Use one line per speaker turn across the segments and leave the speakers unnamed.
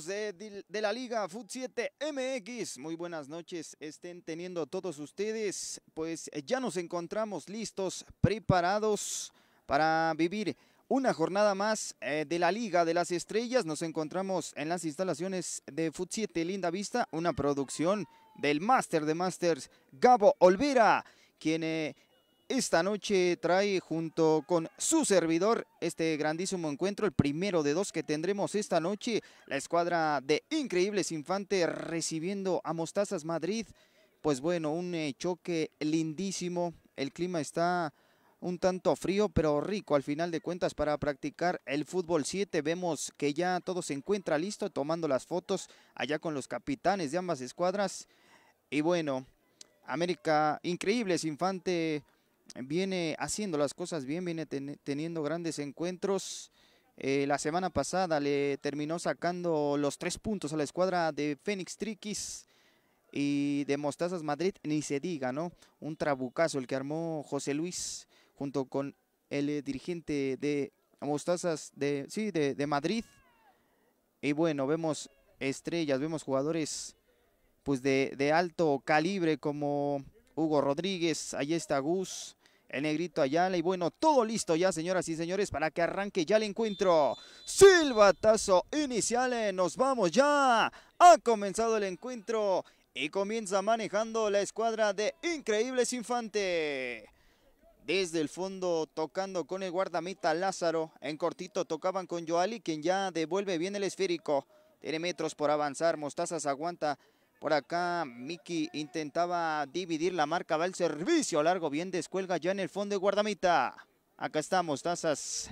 de, la Liga Foot 7 MX, muy buenas noches estén teniendo todos ustedes, pues eh, ya nos encontramos listos, preparados para vivir una jornada más eh, de la Liga de las Estrellas. Nos encontramos en las instalaciones de food 7 Linda Vista, una producción del Master de Masters Gabo Olvera, quien eh, esta noche trae junto con su servidor este grandísimo encuentro, el primero de dos que tendremos esta noche, la escuadra de Increíbles Infante recibiendo a Mostazas Madrid. Pues bueno, un eh, choque lindísimo, el clima está un tanto frío pero rico al final de cuentas para practicar el fútbol 7. Vemos que ya todo se encuentra listo tomando las fotos allá con los capitanes de ambas escuadras. Y bueno, América Increíbles Infante viene haciendo las cosas bien, viene teniendo grandes encuentros. Eh, la semana pasada le terminó sacando los tres puntos a la escuadra de Fénix Triquis y de Mostazas Madrid, ni se diga, ¿no? Un trabucazo el que armó José Luis junto con el dirigente de Mostazas de, sí, de, Madrid. Y bueno, vemos estrellas, vemos jugadores pues de, de alto calibre como Hugo Rodríguez, ahí está Gus, el negrito Ayala. Y bueno, todo listo ya, señoras y señores, para que arranque ya el encuentro. Silbatazo inicial, eh, nos vamos ya. Ha comenzado el encuentro y comienza manejando la escuadra de Increíbles Infante. Desde el fondo tocando con el guardameta Lázaro. En cortito tocaban con Joali, quien ya devuelve bien el esférico. Tiene metros por avanzar. Mostazas aguanta por acá Miki intentaba dividir la marca, va el servicio largo, bien descuelga ya en el fondo de guardamita. Acá está Mostazas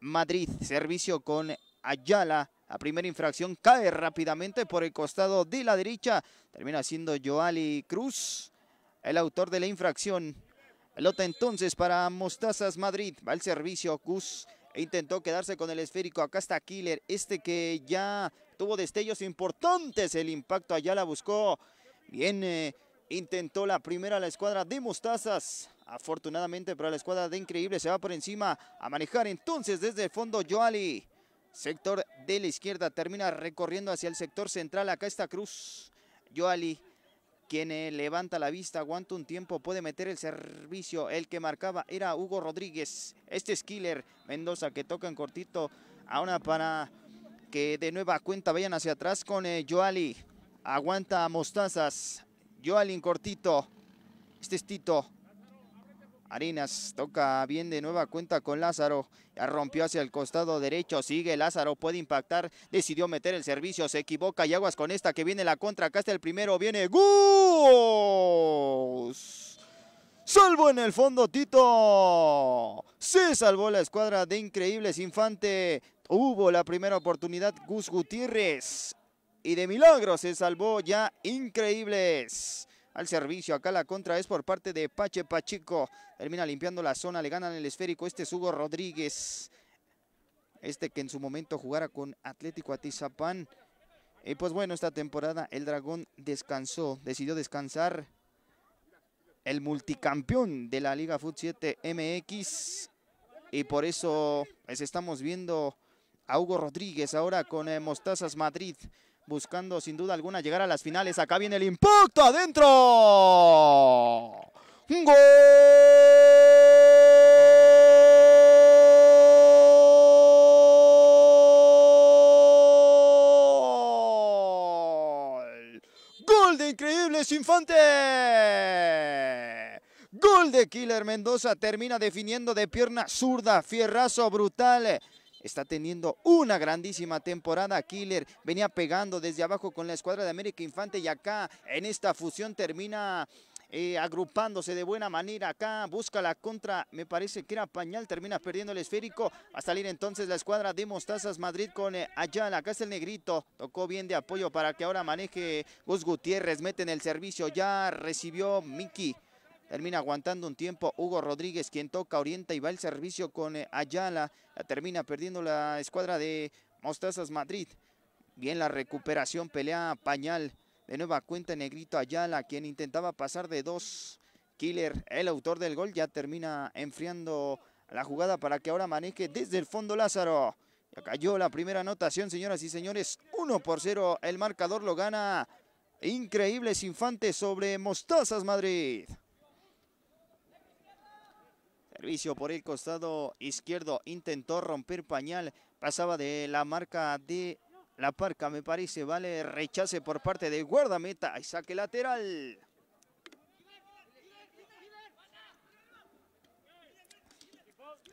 Madrid, servicio con Ayala. La primera infracción cae rápidamente por el costado de la derecha. Termina siendo Joali Cruz, el autor de la infracción. Pelota entonces para Mostazas Madrid. Va el servicio, Cruz e intentó quedarse con el esférico. Acá está Killer, este que ya Tuvo destellos importantes. El impacto allá la buscó. viene eh, intentó la primera la escuadra de Mostazas. Afortunadamente para la escuadra de Increíble se va por encima a manejar entonces desde el fondo Joali. Sector de la izquierda termina recorriendo hacia el sector central. Acá está Cruz. Joali quien eh, levanta la vista, aguanta un tiempo, puede meter el servicio. El que marcaba era Hugo Rodríguez. Este es Killer Mendoza que toca en cortito. a una para que de nueva cuenta vayan hacia atrás con eh, Joali. Aguanta Mostazas. Joali en cortito. Este es Tito. Arinas toca bien de nueva cuenta con Lázaro. Ya rompió hacia el costado derecho. Sigue Lázaro. Puede impactar. Decidió meter el servicio. Se equivoca. Y aguas con esta que viene la contra. Acá está el primero. Viene Gus. Salvo en el fondo Tito. Se salvó la escuadra de Increíbles Infante. Hubo la primera oportunidad Gus Gutiérrez y de milagro se salvó ya increíbles. Al servicio, acá la contra es por parte de Pache Pachico. Termina limpiando la zona, le ganan el esférico. Este es Hugo Rodríguez. Este que en su momento jugara con Atlético Atizapán. Y pues bueno, esta temporada el Dragón descansó, decidió descansar. El multicampeón de la Liga Foot 7 MX. Y por eso les pues, estamos viendo a Hugo Rodríguez ahora con eh, Mostazas Madrid. Buscando sin duda alguna llegar a las finales. Acá viene el impacto adentro. ¡Gol! ¡Gol de Increíbles Infante! Gol de Killer Mendoza termina definiendo de pierna zurda, fierrazo brutal está teniendo una grandísima temporada. Killer venía pegando desde abajo con la escuadra de América Infante y acá en esta fusión termina eh, agrupándose de buena manera acá, busca la contra, me parece que era Pañal, termina perdiendo el esférico, va a salir entonces la escuadra de Mostazas Madrid con eh, Ayala, acá es el negrito, tocó bien de apoyo para que ahora maneje Gus Gutiérrez, mete en el servicio, ya recibió Miki Termina aguantando un tiempo Hugo Rodríguez, quien toca, orienta y va el servicio con eh, Ayala. termina perdiendo la escuadra de Mostazas Madrid. Bien la recuperación, pelea Pañal. De nueva cuenta Negrito Ayala, quien intentaba pasar de dos. Killer, el autor del gol, ya termina enfriando la jugada para que ahora maneje desde el fondo Lázaro. Ya cayó la primera anotación, señoras y señores. 1 por 0, el marcador lo gana. Increíbles Infantes sobre Mostazas Madrid. Servicio por el costado izquierdo. Intentó romper pañal. Pasaba de la marca de la parca, me parece. Vale, rechace por parte de guardameta. Y saque lateral.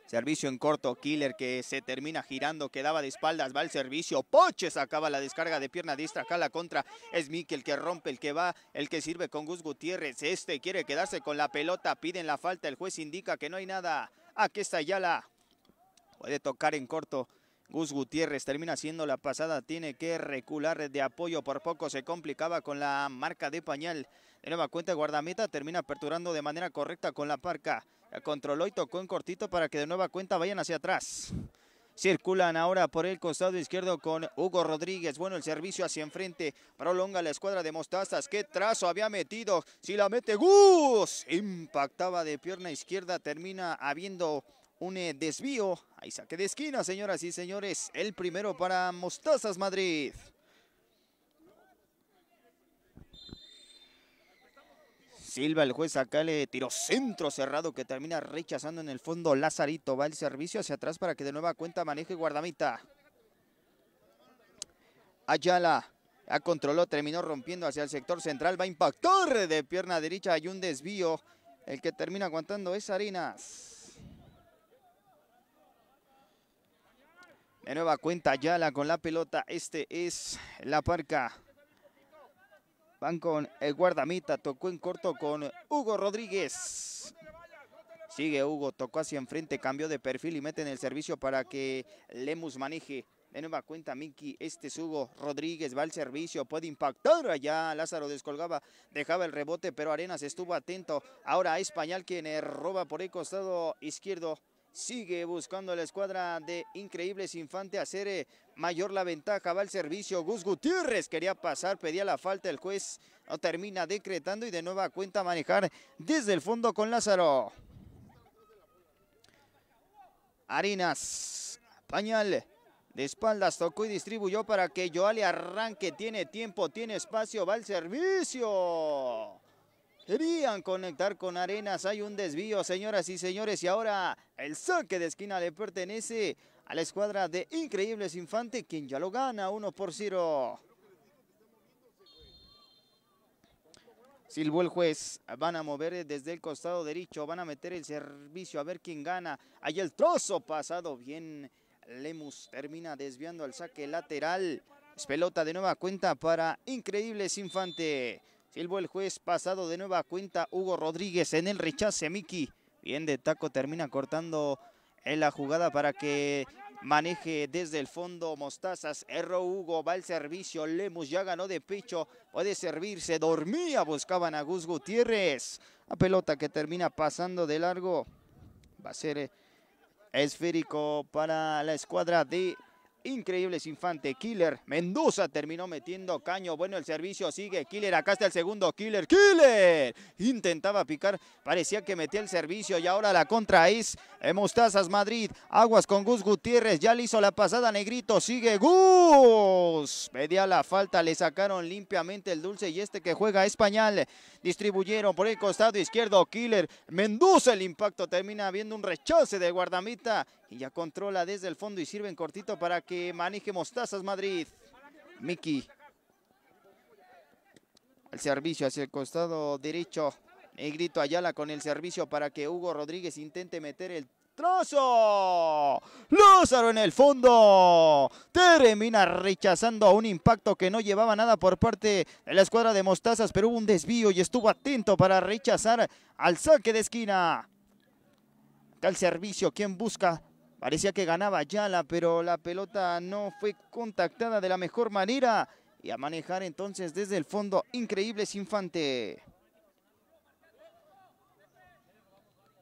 Servicio en corto, Killer que se termina girando, quedaba de espaldas, va el servicio, Poches acaba la descarga de pierna distra, acá la contra, es Mikel que rompe, el que va, el que sirve con Gus Gutiérrez, este quiere quedarse con la pelota, piden la falta, el juez indica que no hay nada, aquí está Yala, puede tocar en corto, Gus Gutiérrez termina haciendo la pasada, tiene que recular de apoyo, por poco se complicaba con la marca de pañal. De nueva cuenta, guardameta termina aperturando de manera correcta con la parca. La controló y tocó en cortito para que de nueva cuenta vayan hacia atrás. Circulan ahora por el costado izquierdo con Hugo Rodríguez. Bueno, el servicio hacia enfrente. Prolonga la escuadra de Mostazas. ¡Qué trazo había metido! Si la mete Gus. Impactaba de pierna izquierda. Termina habiendo un eh, desvío. Ahí saque de esquina, señoras y señores. El primero para Mostazas Madrid. Silva, el juez acá le tiró centro cerrado que termina rechazando en el fondo Lazarito. Va el servicio hacia atrás para que de nueva cuenta maneje guardamita. Ayala ya controló, terminó rompiendo hacia el sector central. Va a impactar de pierna derecha. Hay un desvío. El que termina aguantando es Arenas. De nueva cuenta Yala con la pelota. Este es la parca. Van con el guardamita. Tocó en corto con Hugo Rodríguez. Sigue Hugo. Tocó hacia enfrente. Cambió de perfil y mete en el servicio para que Lemus maneje. De nueva cuenta, Miki, este es Hugo Rodríguez, va al servicio, puede impactar allá, Lázaro descolgaba, dejaba el rebote, pero Arenas estuvo atento, ahora Español quien eh, roba por el costado izquierdo, sigue buscando la escuadra de Increíbles Infante hacer eh, mayor la ventaja, va al servicio, Gus Gutiérrez quería pasar, pedía la falta, el juez no termina decretando y de nueva cuenta manejar desde el fondo con Lázaro. Harinas, pañal, de espaldas tocó y distribuyó para que Joali arranque, tiene tiempo, tiene espacio, va al servicio. Querían conectar con Arenas, hay un desvío, señoras y señores, y ahora el saque de esquina le pertenece a la escuadra de Increíbles Infante, quien ya lo gana 1 por 0. Silbó el juez, van a mover desde el costado derecho, van a meter el servicio, a ver quién gana. Ahí el trozo pasado, bien Lemus termina desviando al saque lateral. Es pelota de nueva cuenta para Increíbles Infante. El el juez pasado de nueva cuenta Hugo Rodríguez en el rechace. Miki, bien de taco, termina cortando en eh, la jugada para que maneje desde el fondo Mostazas, error Hugo, va al servicio, Lemus ya ganó de pecho, puede servirse, dormía, buscaban a Gus Gutiérrez, la pelota que termina pasando de largo, va a ser eh, esférico para la escuadra de Increíbles Infante, Killer. Mendoza terminó metiendo caño. Bueno, el servicio sigue. Killer, acá está el segundo. Killer, Killer. Intentaba picar. Parecía que metía el servicio y ahora la contra es Mostazas Madrid. Aguas con Gus Gutiérrez. Ya le hizo la pasada Negrito. Sigue Gus. Pedía la falta. Le sacaron limpiamente el dulce y este que juega español. Distribuyeron por el costado izquierdo. Killer. Mendoza el impacto. Termina habiendo un rechace de guardamita y ya controla desde el fondo y sirve en cortito para que maneje Mostazas Madrid. Miki. El servicio hacia el costado derecho. y grito Ayala con el servicio para que Hugo Rodríguez intente meter el trozo. Lázaro en el fondo. Termina rechazando a un impacto que no llevaba nada por parte de la escuadra de Mostazas, pero hubo un desvío y estuvo atento para rechazar al saque de esquina. Acá el servicio, quien busca Parecía que ganaba Yala, pero la pelota no fue contactada de la mejor manera. Y a manejar entonces desde el fondo, Increíbles Infante.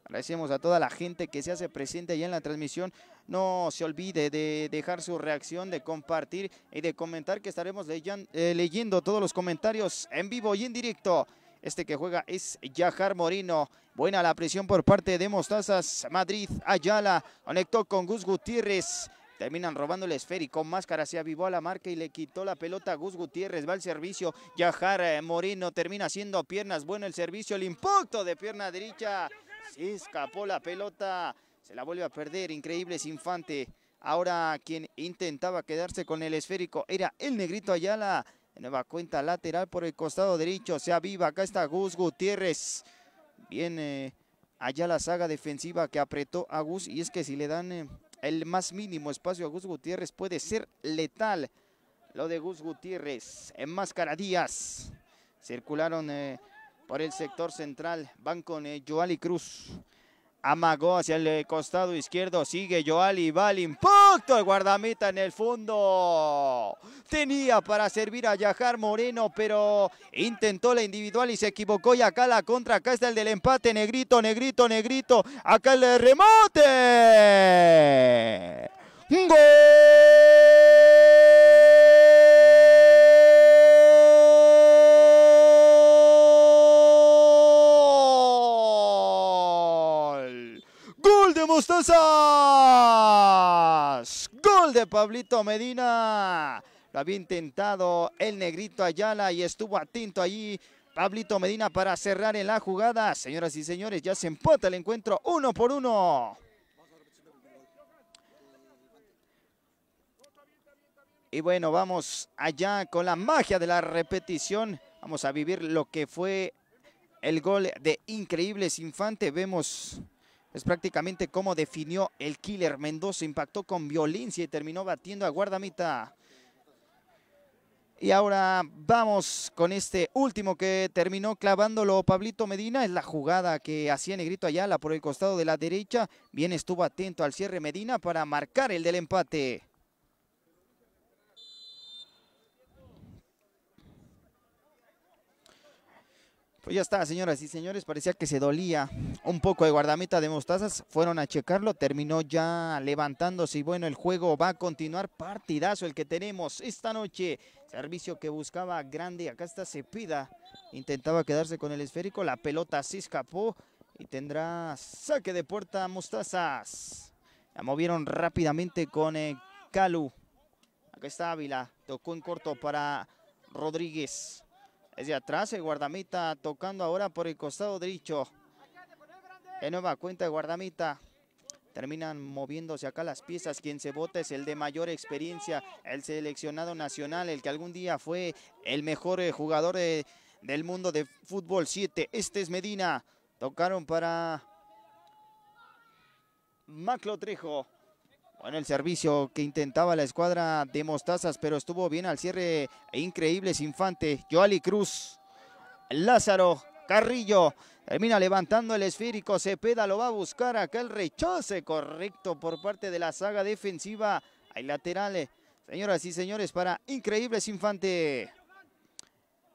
Agradecemos a toda la gente que se hace presente allá en la transmisión. No se olvide de dejar su reacción, de compartir y de comentar que estaremos eh, leyendo todos los comentarios en vivo y en directo. Este que juega es Yajar Morino. Buena la presión por parte de Mostazas. Madrid, Ayala, conectó con Gus Gutiérrez. Terminan robando el esférico. Máscara se avivó a la marca y le quitó la pelota a Gus Gutiérrez. Va al servicio. Yajar eh, Moreno termina haciendo piernas. Bueno el servicio. El impacto de pierna derecha. Se escapó la pelota. Se la vuelve a perder. Increíble Infante. Ahora quien intentaba quedarse con el esférico era el negrito Ayala. Nueva cuenta lateral por el costado derecho. Se aviva. Acá está Gus Gutiérrez. Viene allá la saga defensiva que apretó a Gus. Y es que si le dan eh, el más mínimo espacio a Gus Gutiérrez puede ser letal. Lo de Gus Gutiérrez. En Enmascaradías. Circularon eh, por el sector central. Van con eh, Joali Cruz. Amagó hacia el costado izquierdo. Sigue Joali. y va al impacto. El guardameta en el fondo. Tenía para servir a Yajar Moreno, pero intentó la individual y se equivocó. Y acá la contra. Acá está el del empate. Negrito, negrito, negrito. Acá el remate. remote.
¡Gol!
Gol de Pablito Medina. Lo había intentado el negrito Ayala y estuvo atento allí Pablito Medina para cerrar en la jugada. Señoras y señores, ya se empata el encuentro uno por uno. Y bueno, vamos allá con la magia de la repetición. Vamos a vivir lo que fue el gol de Increíbles Infante. Vemos es prácticamente como definió el killer. Mendoza impactó con violencia y terminó batiendo a guardamita. Y ahora vamos con este último que terminó clavándolo Pablito Medina. Es la jugada que hacía Negrito Ayala por el costado de la derecha. Bien estuvo atento al cierre Medina para marcar el del empate. Pues ya está, señoras y señores, parecía que se dolía un poco de guardameta de Mostazas. Fueron a checarlo, terminó ya levantándose y bueno, el juego va a continuar. Partidazo el que tenemos esta noche. Servicio que buscaba grande, acá está Cepida. Intentaba quedarse con el esférico, la pelota se escapó y tendrá saque de puerta Mostazas. La movieron rápidamente con Calu. Eh, acá está Ávila, tocó en corto para Rodríguez de atrás el guardamita tocando ahora por el costado derecho. En nueva cuenta el guardamita. Terminan moviéndose acá las piezas. Quien se vota es el de mayor experiencia, el seleccionado nacional, el que algún día fue el mejor eh, jugador eh, del mundo de fútbol 7. Este es Medina. Tocaron para Maclo Trejo. Bueno, el servicio que intentaba la escuadra de Mostazas, pero estuvo bien al cierre. E Increíbles Infante, Joali Cruz, Lázaro, Carrillo. Termina levantando el esférico, Cepeda lo va a buscar, aquel rechazo. correcto por parte de la saga defensiva. Hay laterales, señoras y señores, para Increíbles Infante.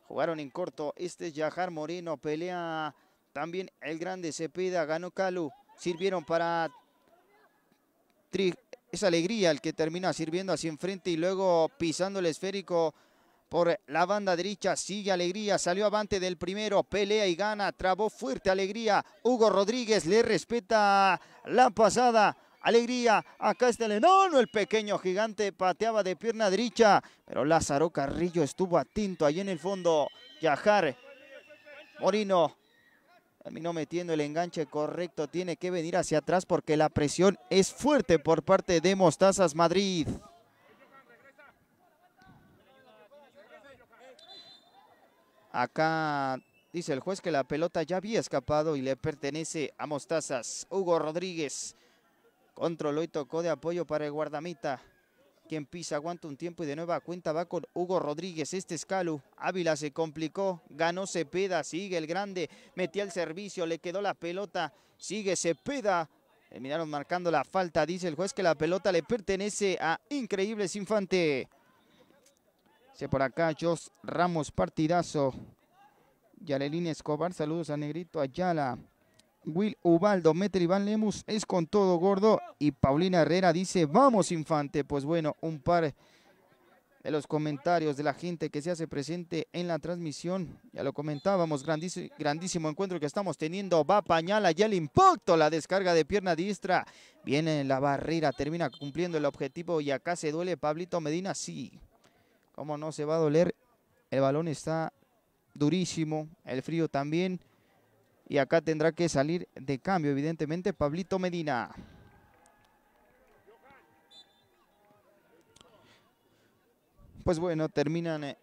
Jugaron en corto, este es Yajar Moreno, pelea también el grande Cepeda, ganó Calu. Sirvieron para Tri es Alegría el que termina sirviendo hacia enfrente y luego pisando el esférico por la banda derecha. Sigue Alegría, salió avante del primero, pelea y gana, trabó fuerte Alegría. Hugo Rodríguez le respeta la pasada. Alegría, acá está el enano, el pequeño gigante pateaba de pierna derecha, pero Lázaro Carrillo estuvo atento ahí en el fondo. Yajar Morino Terminó metiendo el enganche correcto. Tiene que venir hacia atrás porque la presión es fuerte por parte de Mostazas Madrid. Acá dice el juez que la pelota ya había escapado y le pertenece a Mostazas. Hugo Rodríguez controló y tocó de apoyo para el guardamita quien pisa aguanta un tiempo y de nueva cuenta va con Hugo Rodríguez, este escalo, Ávila se complicó, ganó Cepeda, sigue el grande, metía el servicio, le quedó la pelota, sigue Cepeda, terminaron marcando la falta, dice el juez que la pelota le pertenece a Increíbles Infante. se por acá Jos Ramos, partidazo. Yalelín Escobar, saludos a Negrito Ayala. Will Ubaldo mete Iván Lemus, es con todo gordo. Y Paulina Herrera dice, vamos Infante. Pues bueno, un par de los comentarios de la gente que se hace presente en la transmisión. Ya lo comentábamos, grandísimo, encuentro que estamos teniendo. Va Pañala, ya el impacto, la descarga de pierna diestra. Viene la barrera, termina cumpliendo el objetivo y acá se duele Pablito Medina. Sí, como no se va a doler. El balón está durísimo, el frío también. Y acá tendrá que salir de cambio, evidentemente, Pablito Medina. Pues bueno, terminan eh,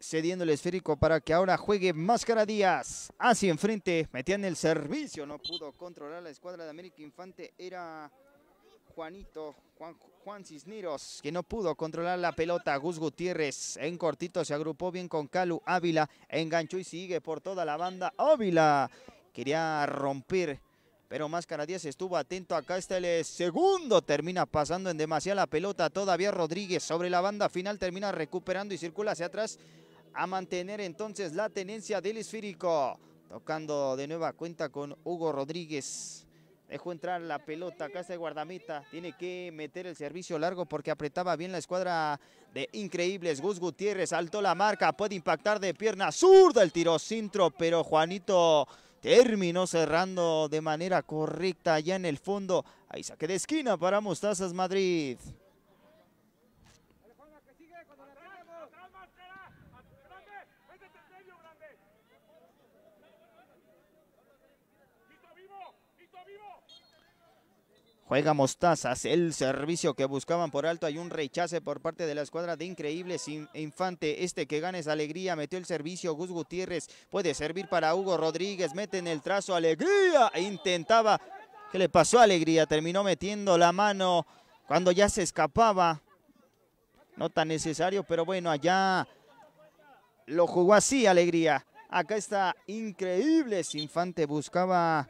cediendo el esférico para que ahora juegue Máscara Díaz. Así enfrente, metían el servicio, no pudo controlar la escuadra de América Infante. Era Juanito Juan, Cisneros, que no pudo controlar la pelota. Gus Gutiérrez en cortito se agrupó bien con Calu Ávila. Enganchó y sigue por toda la banda. Ávila quería romper, pero Máscara 10 estuvo atento. Acá está el eh, segundo. Termina pasando en demasiada la pelota. Todavía Rodríguez sobre la banda final. Termina recuperando y circula hacia atrás. A mantener entonces la tenencia del esférico. Tocando de nueva cuenta con Hugo Rodríguez. Dejó entrar la pelota, acá está guardamita. Tiene que meter el servicio largo porque apretaba bien la escuadra de Increíbles. Gus Gutiérrez saltó la marca, puede impactar de pierna zurda el tiro cintro, pero Juanito terminó cerrando de manera correcta allá en el fondo. Ahí saque de esquina para Mostazas Madrid. Juega Mostazas, el servicio que buscaban por alto. Hay un rechace por parte de la escuadra de Increíbles Infante. Este que gana es Alegría, metió el servicio Gus Gutiérrez. Puede servir para Hugo Rodríguez, mete en el trazo Alegría. Intentaba, ¿qué le pasó a Alegría? Terminó metiendo la mano cuando ya se escapaba. No tan necesario, pero bueno, allá lo jugó así Alegría. Acá está Increíbles Infante, buscaba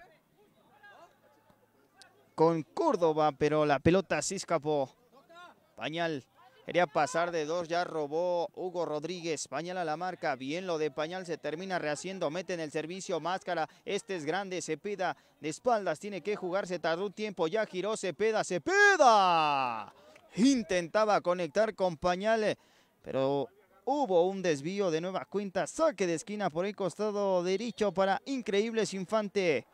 con Córdoba, pero la pelota se escapó. Pañal quería pasar de dos, ya robó Hugo Rodríguez. Pañal a la marca, bien lo de Pañal, se termina rehaciendo, mete en el servicio Máscara. Este es grande, Cepeda de espaldas, tiene que jugarse, se tardó un tiempo, ya giró Cepeda, Cepeda. Intentaba conectar con Pañal, pero hubo un desvío de nueva cuenta. Saque de esquina por el costado derecho para Increíbles Infante.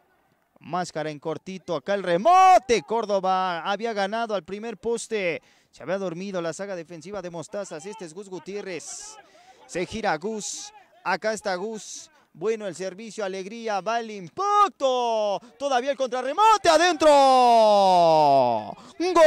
Máscara en cortito, acá el remote. Córdoba había ganado al primer poste. Se había dormido la saga defensiva de Mostazas. Este es Gus Gutiérrez. Se gira Gus. Acá está Gus. Bueno, el servicio, alegría, va el impacto. Todavía el contrarremote adentro. ¡Gol!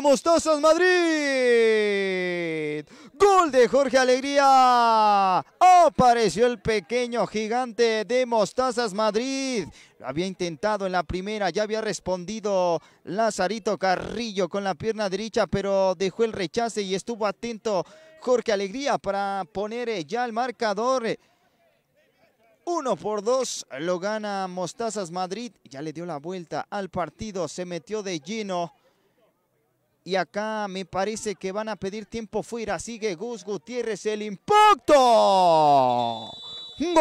Mostazas Madrid. Gol de Jorge Alegría. Apareció el pequeño gigante de Mostazas Madrid. había intentado en la primera, ya había respondido Lazarito Carrillo con la pierna derecha, pero dejó el rechace y estuvo atento Jorge Alegría para poner ya el marcador. Uno por dos lo gana Mostazas Madrid. Ya le dio la vuelta al partido, se metió de lleno. Y acá me parece que van a pedir tiempo fuera. Sigue Gus Gutiérrez. El impacto. ¡Gol!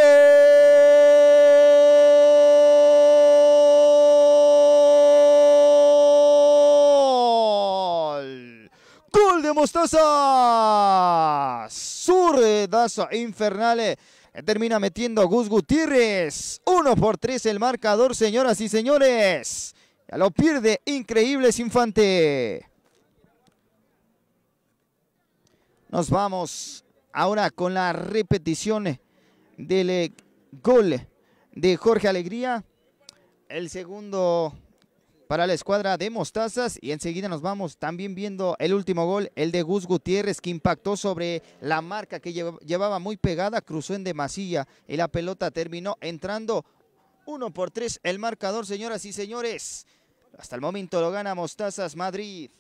¡Gol de Mostaza! Surredazo infernal. Eh. Termina metiendo Gus Gutiérrez. Uno por tres el marcador, señoras y señores. Ya lo pierde Increíbles Infante. Nos vamos ahora con la repetición del eh, gol de Jorge Alegría. El segundo para la escuadra de Mostazas y enseguida nos vamos también viendo el último gol, el de Gus Gutiérrez que impactó sobre la marca que llevaba muy pegada, cruzó en demasía y la pelota terminó entrando Uno por tres el marcador, señoras y señores. Hasta el momento lo gana Mostazas Madrid.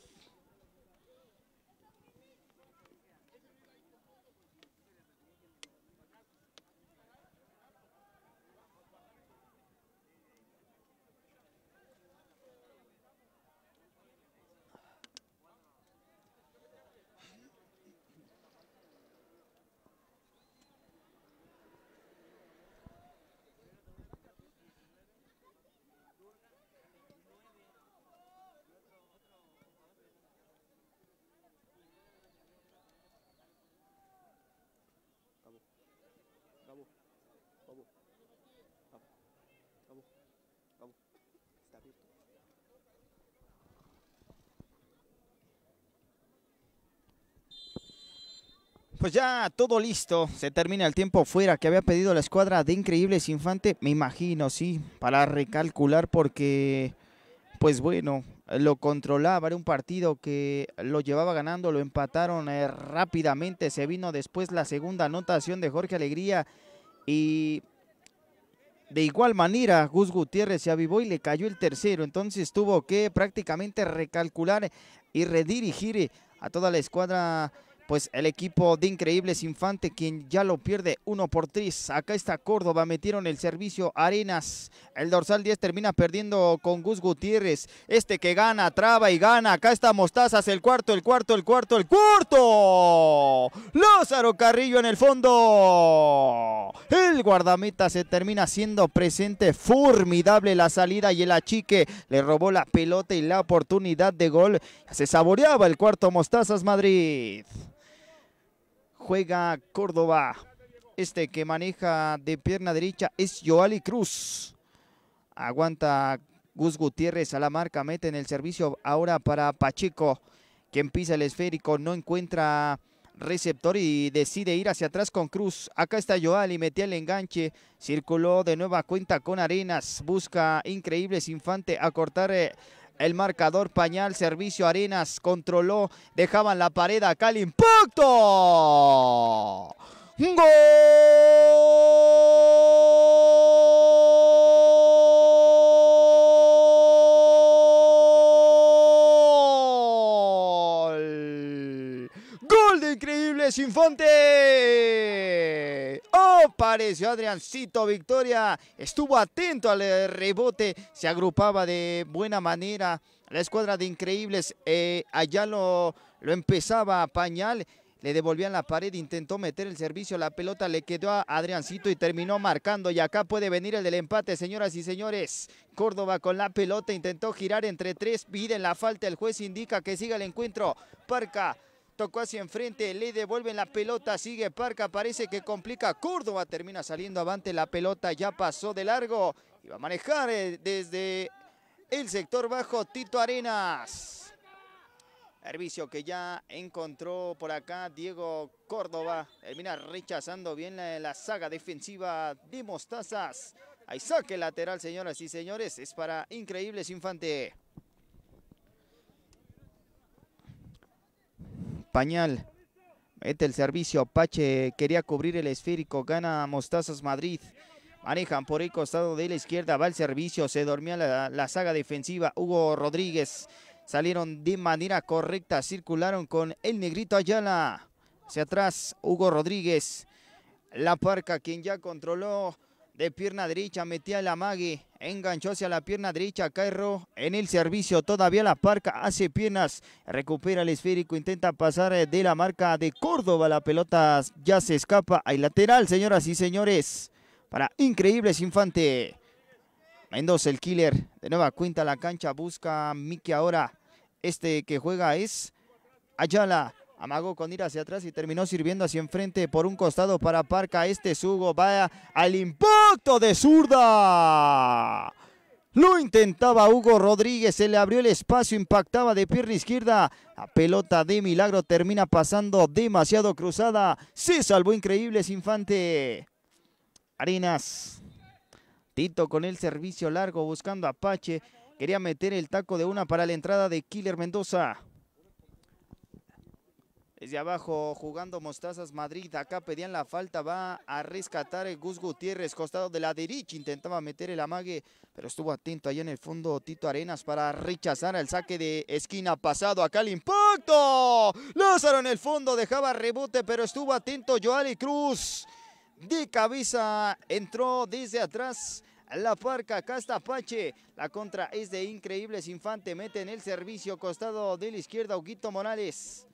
Pues ya todo listo, se termina el tiempo fuera que había pedido la escuadra de Increíbles Infante, me imagino, sí, para recalcular porque, pues bueno, lo controlaba, era un partido que lo llevaba ganando, lo empataron eh, rápidamente, se vino después la segunda anotación de Jorge Alegría y de igual manera, Gus Gutiérrez se avivó y le cayó el tercero. Entonces tuvo que prácticamente recalcular y redirigir a toda la escuadra pues el equipo de Increíbles Infante, quien ya lo pierde 1 por 3. Acá está Córdoba, metieron el servicio Arenas. El dorsal 10 termina perdiendo con Gus Gutiérrez. Este que gana, traba y gana. Acá está Mostazas, el cuarto, el cuarto, el cuarto, el cuarto. Lázaro Carrillo en el fondo. El guardameta se termina siendo presente. Formidable la salida y el achique. Le robó la pelota y la oportunidad de gol. Se saboreaba el cuarto Mostazas Madrid juega Córdoba. Este que maneja de pierna derecha es Joali Cruz. Aguanta Gus Gutiérrez a la marca, mete en el servicio ahora para Pacheco, quien pisa el esférico, no encuentra receptor y decide ir hacia atrás con Cruz. Acá está Joali, metía el enganche, circuló de nueva cuenta con Arenas, busca Increíbles Infante a cortar eh, el marcador pañal, servicio Arenas controló, dejaban la pared acá el impacto. ¡Gol! ¡Gol de Increíbles Infantes! pareció Adriancito Victoria, estuvo atento al eh, rebote, se agrupaba de buena manera la escuadra de Increíbles, eh, allá lo, lo empezaba a Pañal, le devolvían la pared, intentó meter el servicio, la pelota le quedó a Adriancito y terminó marcando. Y acá puede venir el del empate, señoras y señores. Córdoba con la pelota, intentó girar entre tres, piden la falta, el juez indica que siga el encuentro. Parca Tocó hacia enfrente, le devuelven la pelota, sigue Parca, parece que complica. Córdoba termina saliendo avante, la pelota ya pasó de largo. Y va a manejar eh, desde el sector bajo Tito Arenas. Servicio que ya encontró por acá Diego Córdoba. Termina rechazando bien la, saga defensiva de Mostazas. Hay saque lateral, señoras y señores. Es para Increíbles Infante. pañal. Mete el servicio, Apache quería cubrir el esférico, gana Mostazas Madrid. Manejan por el costado de la izquierda, va el servicio, se dormía la, la saga defensiva, Hugo Rodríguez. Salieron de manera correcta, circularon con el negrito Ayala. Hacia atrás, Hugo Rodríguez. La Parca, quien ya controló de pierna derecha, metía la amague, enganchó hacia la pierna derecha, Cairo en el servicio, todavía la parca, hace piernas, recupera el esférico, intenta pasar eh, de la marca de Córdoba, la pelota ya se escapa, hay lateral, señoras y señores, para Increíbles Infante. Mendoza, el killer, de nueva cuenta la cancha, busca Miki ahora, este que juega es Ayala, Amagó con ir hacia atrás y terminó sirviendo hacia enfrente por un costado para Parca. Este Sugo vaya al impacto de zurda. Lo intentaba Hugo Rodríguez, se le abrió el espacio, impactaba de pierna izquierda. La pelota de milagro termina pasando demasiado cruzada. Se salvó increíbles Infante. Arenas. Tito con el servicio largo buscando a Apache. Quería meter el taco de una para la entrada de Killer Mendoza. Desde abajo, jugando Mostazas Madrid. Acá pedían la falta. Va a rescatar el Gus Gutiérrez, costado de la derecha. Intentaba meter el amague, pero estuvo atento ahí en el fondo Tito Arenas para rechazar el saque de esquina pasado. Acá el impacto. Lázaro en el fondo dejaba rebote, pero estuvo atento Joali Cruz. De cabeza entró desde atrás. La parca, acá está Pache, La contra es de Increíbles Infante. Mete en el servicio costado de la izquierda, Huguito Morales.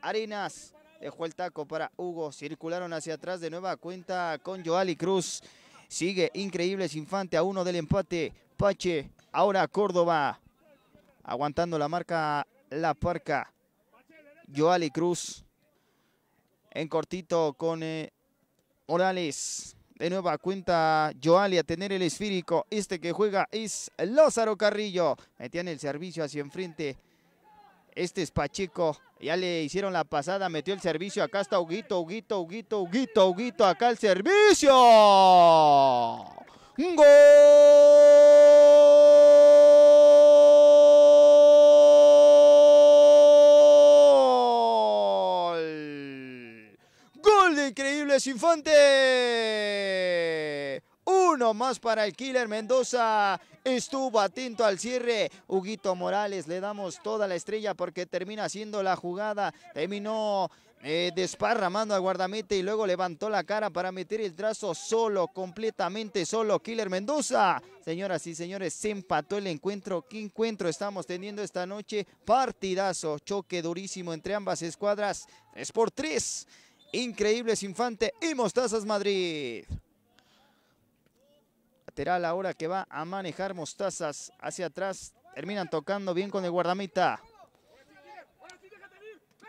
Arenas. Dejó el taco para Hugo. Circularon hacia atrás de nueva cuenta con Joali Cruz. Sigue Increíbles Infante a uno del empate. Pache, ahora Córdoba. Aguantando la marca La Parca. Joali Cruz. En cortito con eh, Morales. De nueva cuenta Joali a tener el esférico. Este que juega es Lozaro Carrillo. Metían el servicio hacia enfrente este es Pachico. Ya le hicieron la pasada, metió el servicio. Acá está Huguito, Huguito, Huguito, Huguito, Huguito. Acá el servicio. ¡Gol! ¡Gol de Increíbles Infante! Uno más para el Killer Mendoza. Estuvo atento al cierre. Huguito Morales, le damos toda la estrella porque termina haciendo la jugada. Terminó eh, desparramando al guardamete y luego levantó la cara para meter el trazo solo, completamente solo. Killer Mendoza. Señoras y señores, se empató el encuentro. ¿Qué encuentro estamos teniendo esta noche? Partidazo, choque durísimo entre ambas escuadras. 3 por 3. Increíbles Infante y Mostazas Madrid la ahora que va a manejar Mostazas hacia atrás. Terminan tocando bien con el guardamita.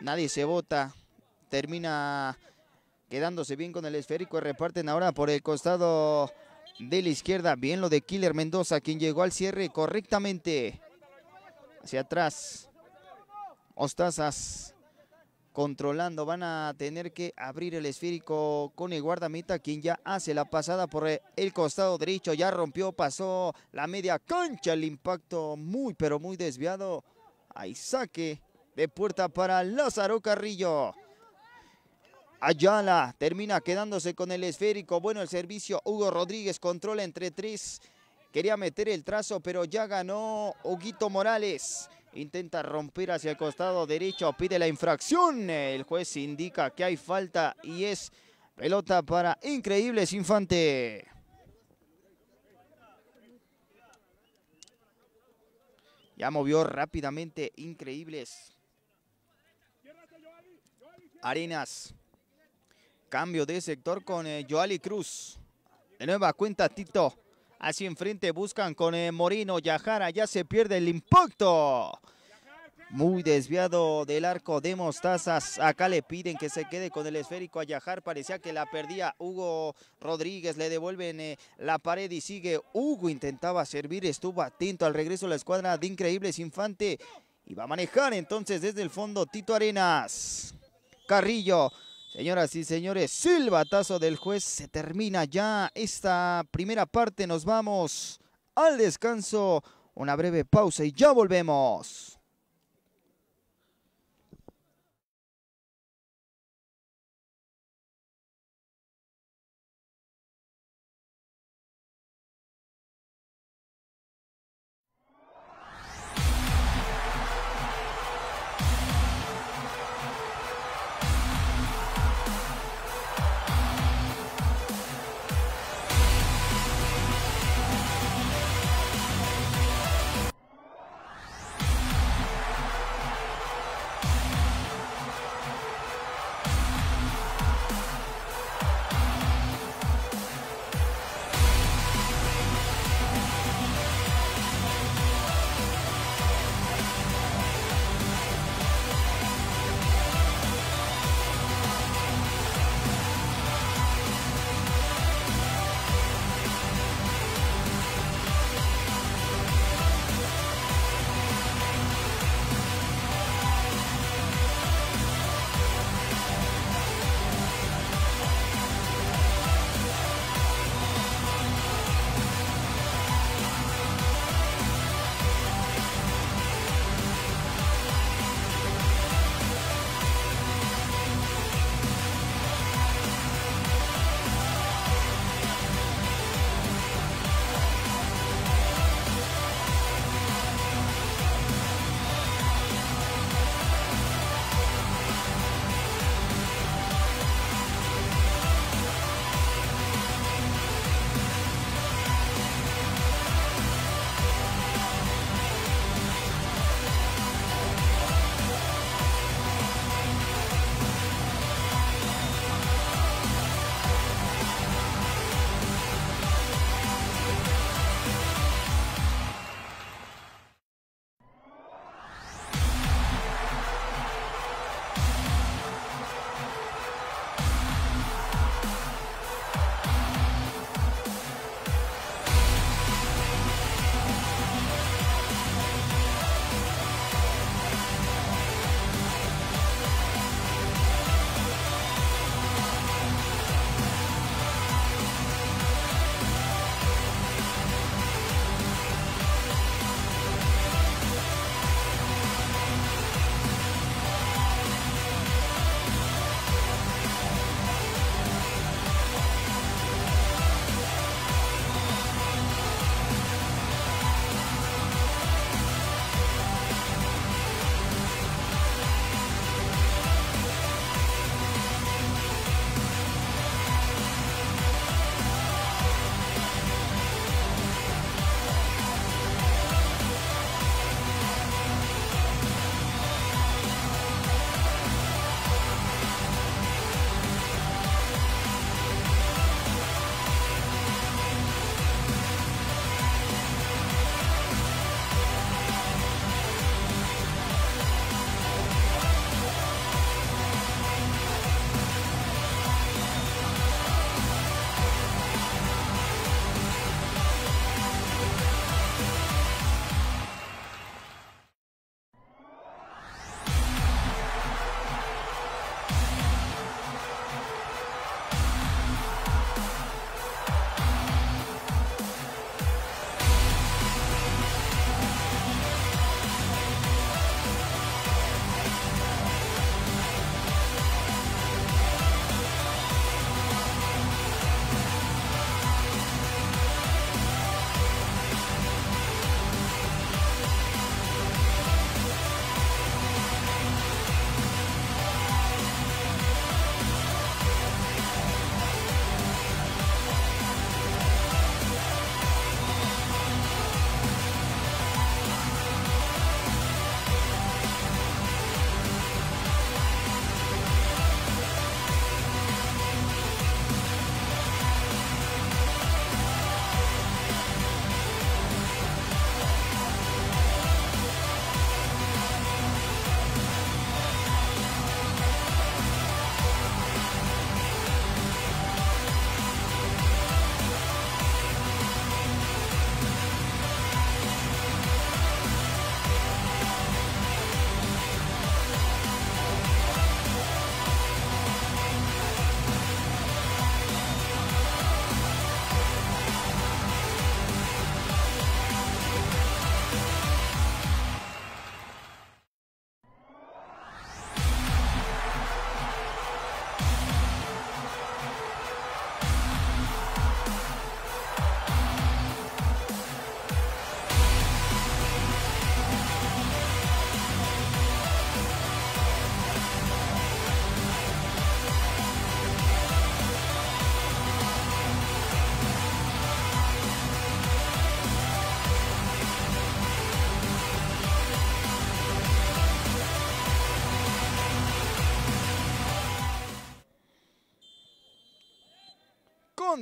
Nadie se bota. Termina quedándose bien con el esférico. Reparten ahora por el costado de la izquierda. Bien lo de Killer Mendoza, quien llegó al cierre correctamente. Hacia atrás. Mostazas controlando. Van a tener que abrir el esférico con el guardameta, quien ya hace la pasada por el costado derecho. Ya rompió, pasó la media cancha. El impacto muy, pero muy desviado. Ahí saque de puerta para Lázaro Carrillo. Ayala termina quedándose con el esférico. Bueno, el servicio. Hugo Rodríguez controla entre tres. Quería meter el trazo, pero ya ganó Huguito Morales. Intenta romper hacia el costado derecho, pide la infracción. El juez indica que hay falta y es pelota para Increíbles Infante. Ya movió rápidamente Increíbles. Arenas. Cambio de sector con eh, Joali Cruz. De nueva cuenta Tito. Hacia enfrente buscan con eh, Morino. Yajara ya se pierde el impacto. Muy desviado del arco de Mostazas. Acá le piden que se quede con el esférico a Yajar. Parecía que la perdía Hugo Rodríguez. Le devuelven eh, la pared y sigue. Hugo intentaba servir. Estuvo atento al regreso de la escuadra de Increíbles Infante. Y va a manejar entonces desde el fondo Tito Arenas. Carrillo Señoras y señores, silbatazo del juez. Se termina ya esta primera parte. Nos vamos al descanso. Una breve pausa y ya volvemos.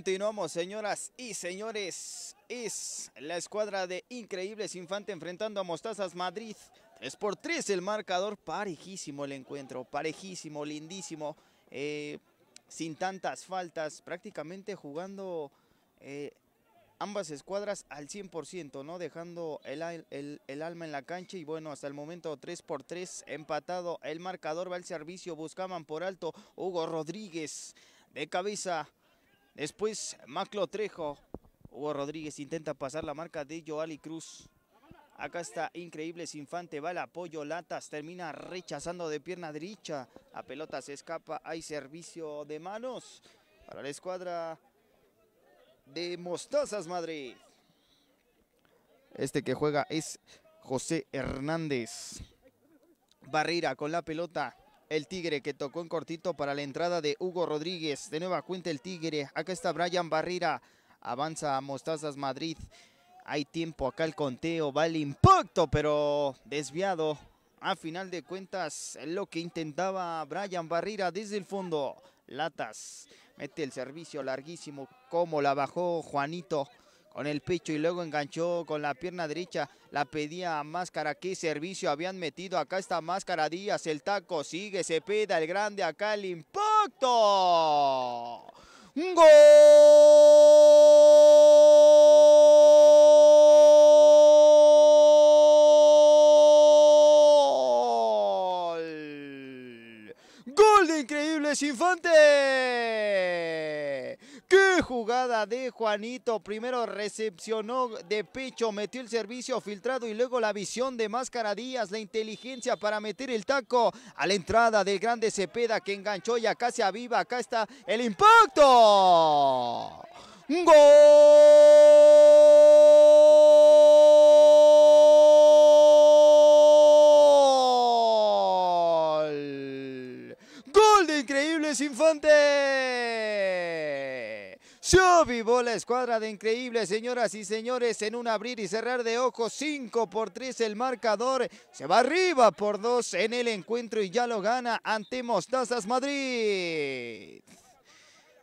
Continuamos, señoras y señores. Es la escuadra de Increíbles Infante enfrentando a Mostazas Madrid. 3 por 3 el marcador. Parejísimo el encuentro. Parejísimo, lindísimo. Eh, sin tantas faltas. Prácticamente jugando eh, ambas escuadras al 100%, ¿no? Dejando el, alma en la cancha y bueno, hasta el momento 3 por 3 empatado el marcador, va al servicio, buscaban por alto Hugo Rodríguez de cabeza Después Maclo Trejo. Hugo Rodríguez intenta pasar la marca de Joali Cruz. Acá está Increíbles Infante, va al apoyo, Latas termina rechazando de pierna derecha. A pelota se escapa, hay servicio de manos para la escuadra de Mostazas Madrid. Este que juega es José Hernández. Barrera con la pelota. El Tigre que tocó en cortito para la entrada de Hugo Rodríguez. De nueva cuenta el Tigre. Acá está Brian Barrera. Avanza a Mostazas Madrid. Hay tiempo acá el conteo. Va el impacto, pero desviado. A final de cuentas, lo que intentaba Brian Barrera desde el fondo. Latas. Mete el servicio larguísimo. Como la bajó Juanito con el pecho y luego enganchó con la pierna derecha, la pedía a Máscara, qué servicio habían metido, acá esta Máscara Díaz, el taco sigue, se peda el grande, acá el impacto. ¡Gol! ¡Gol de Increíbles Infantes! jugada de Juanito. Primero recepcionó de pecho, metió el servicio filtrado y luego la visión de Máscara Díaz, la inteligencia para meter el taco a la entrada del grande Cepeda que enganchó y acá se aviva. Acá está el impacto. ¡Gol! ¡Gol de Increíbles Infantes! Se avivó la escuadra de increíbles, señoras y señores, en un abrir y cerrar de ojos, 5 por 3 el marcador, se va arriba por 2 en el encuentro y ya lo gana ante Mostazas Madrid.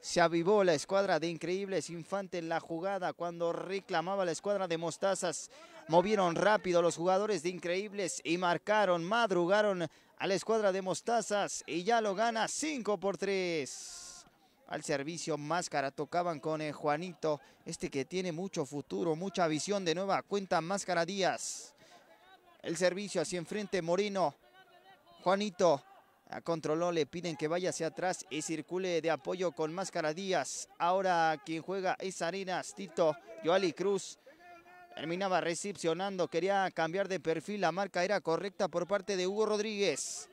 Se avivó la escuadra de Increíbles Infante en la jugada cuando reclamaba la escuadra de Mostazas. Movieron rápido los jugadores de Increíbles y marcaron, madrugaron a la escuadra de Mostazas y ya lo gana 5 por 3 al servicio Máscara. Tocaban con eh, Juanito, este que tiene mucho futuro, mucha visión. De nueva cuenta Máscara Díaz. El servicio hacia enfrente Moreno. Juanito controló, le piden que vaya hacia atrás y circule de apoyo con Máscara Díaz. Ahora quien juega es Arenas, Tito, Joali Cruz. Terminaba recepcionando, quería cambiar de perfil, la marca era correcta por parte de Hugo Rodríguez.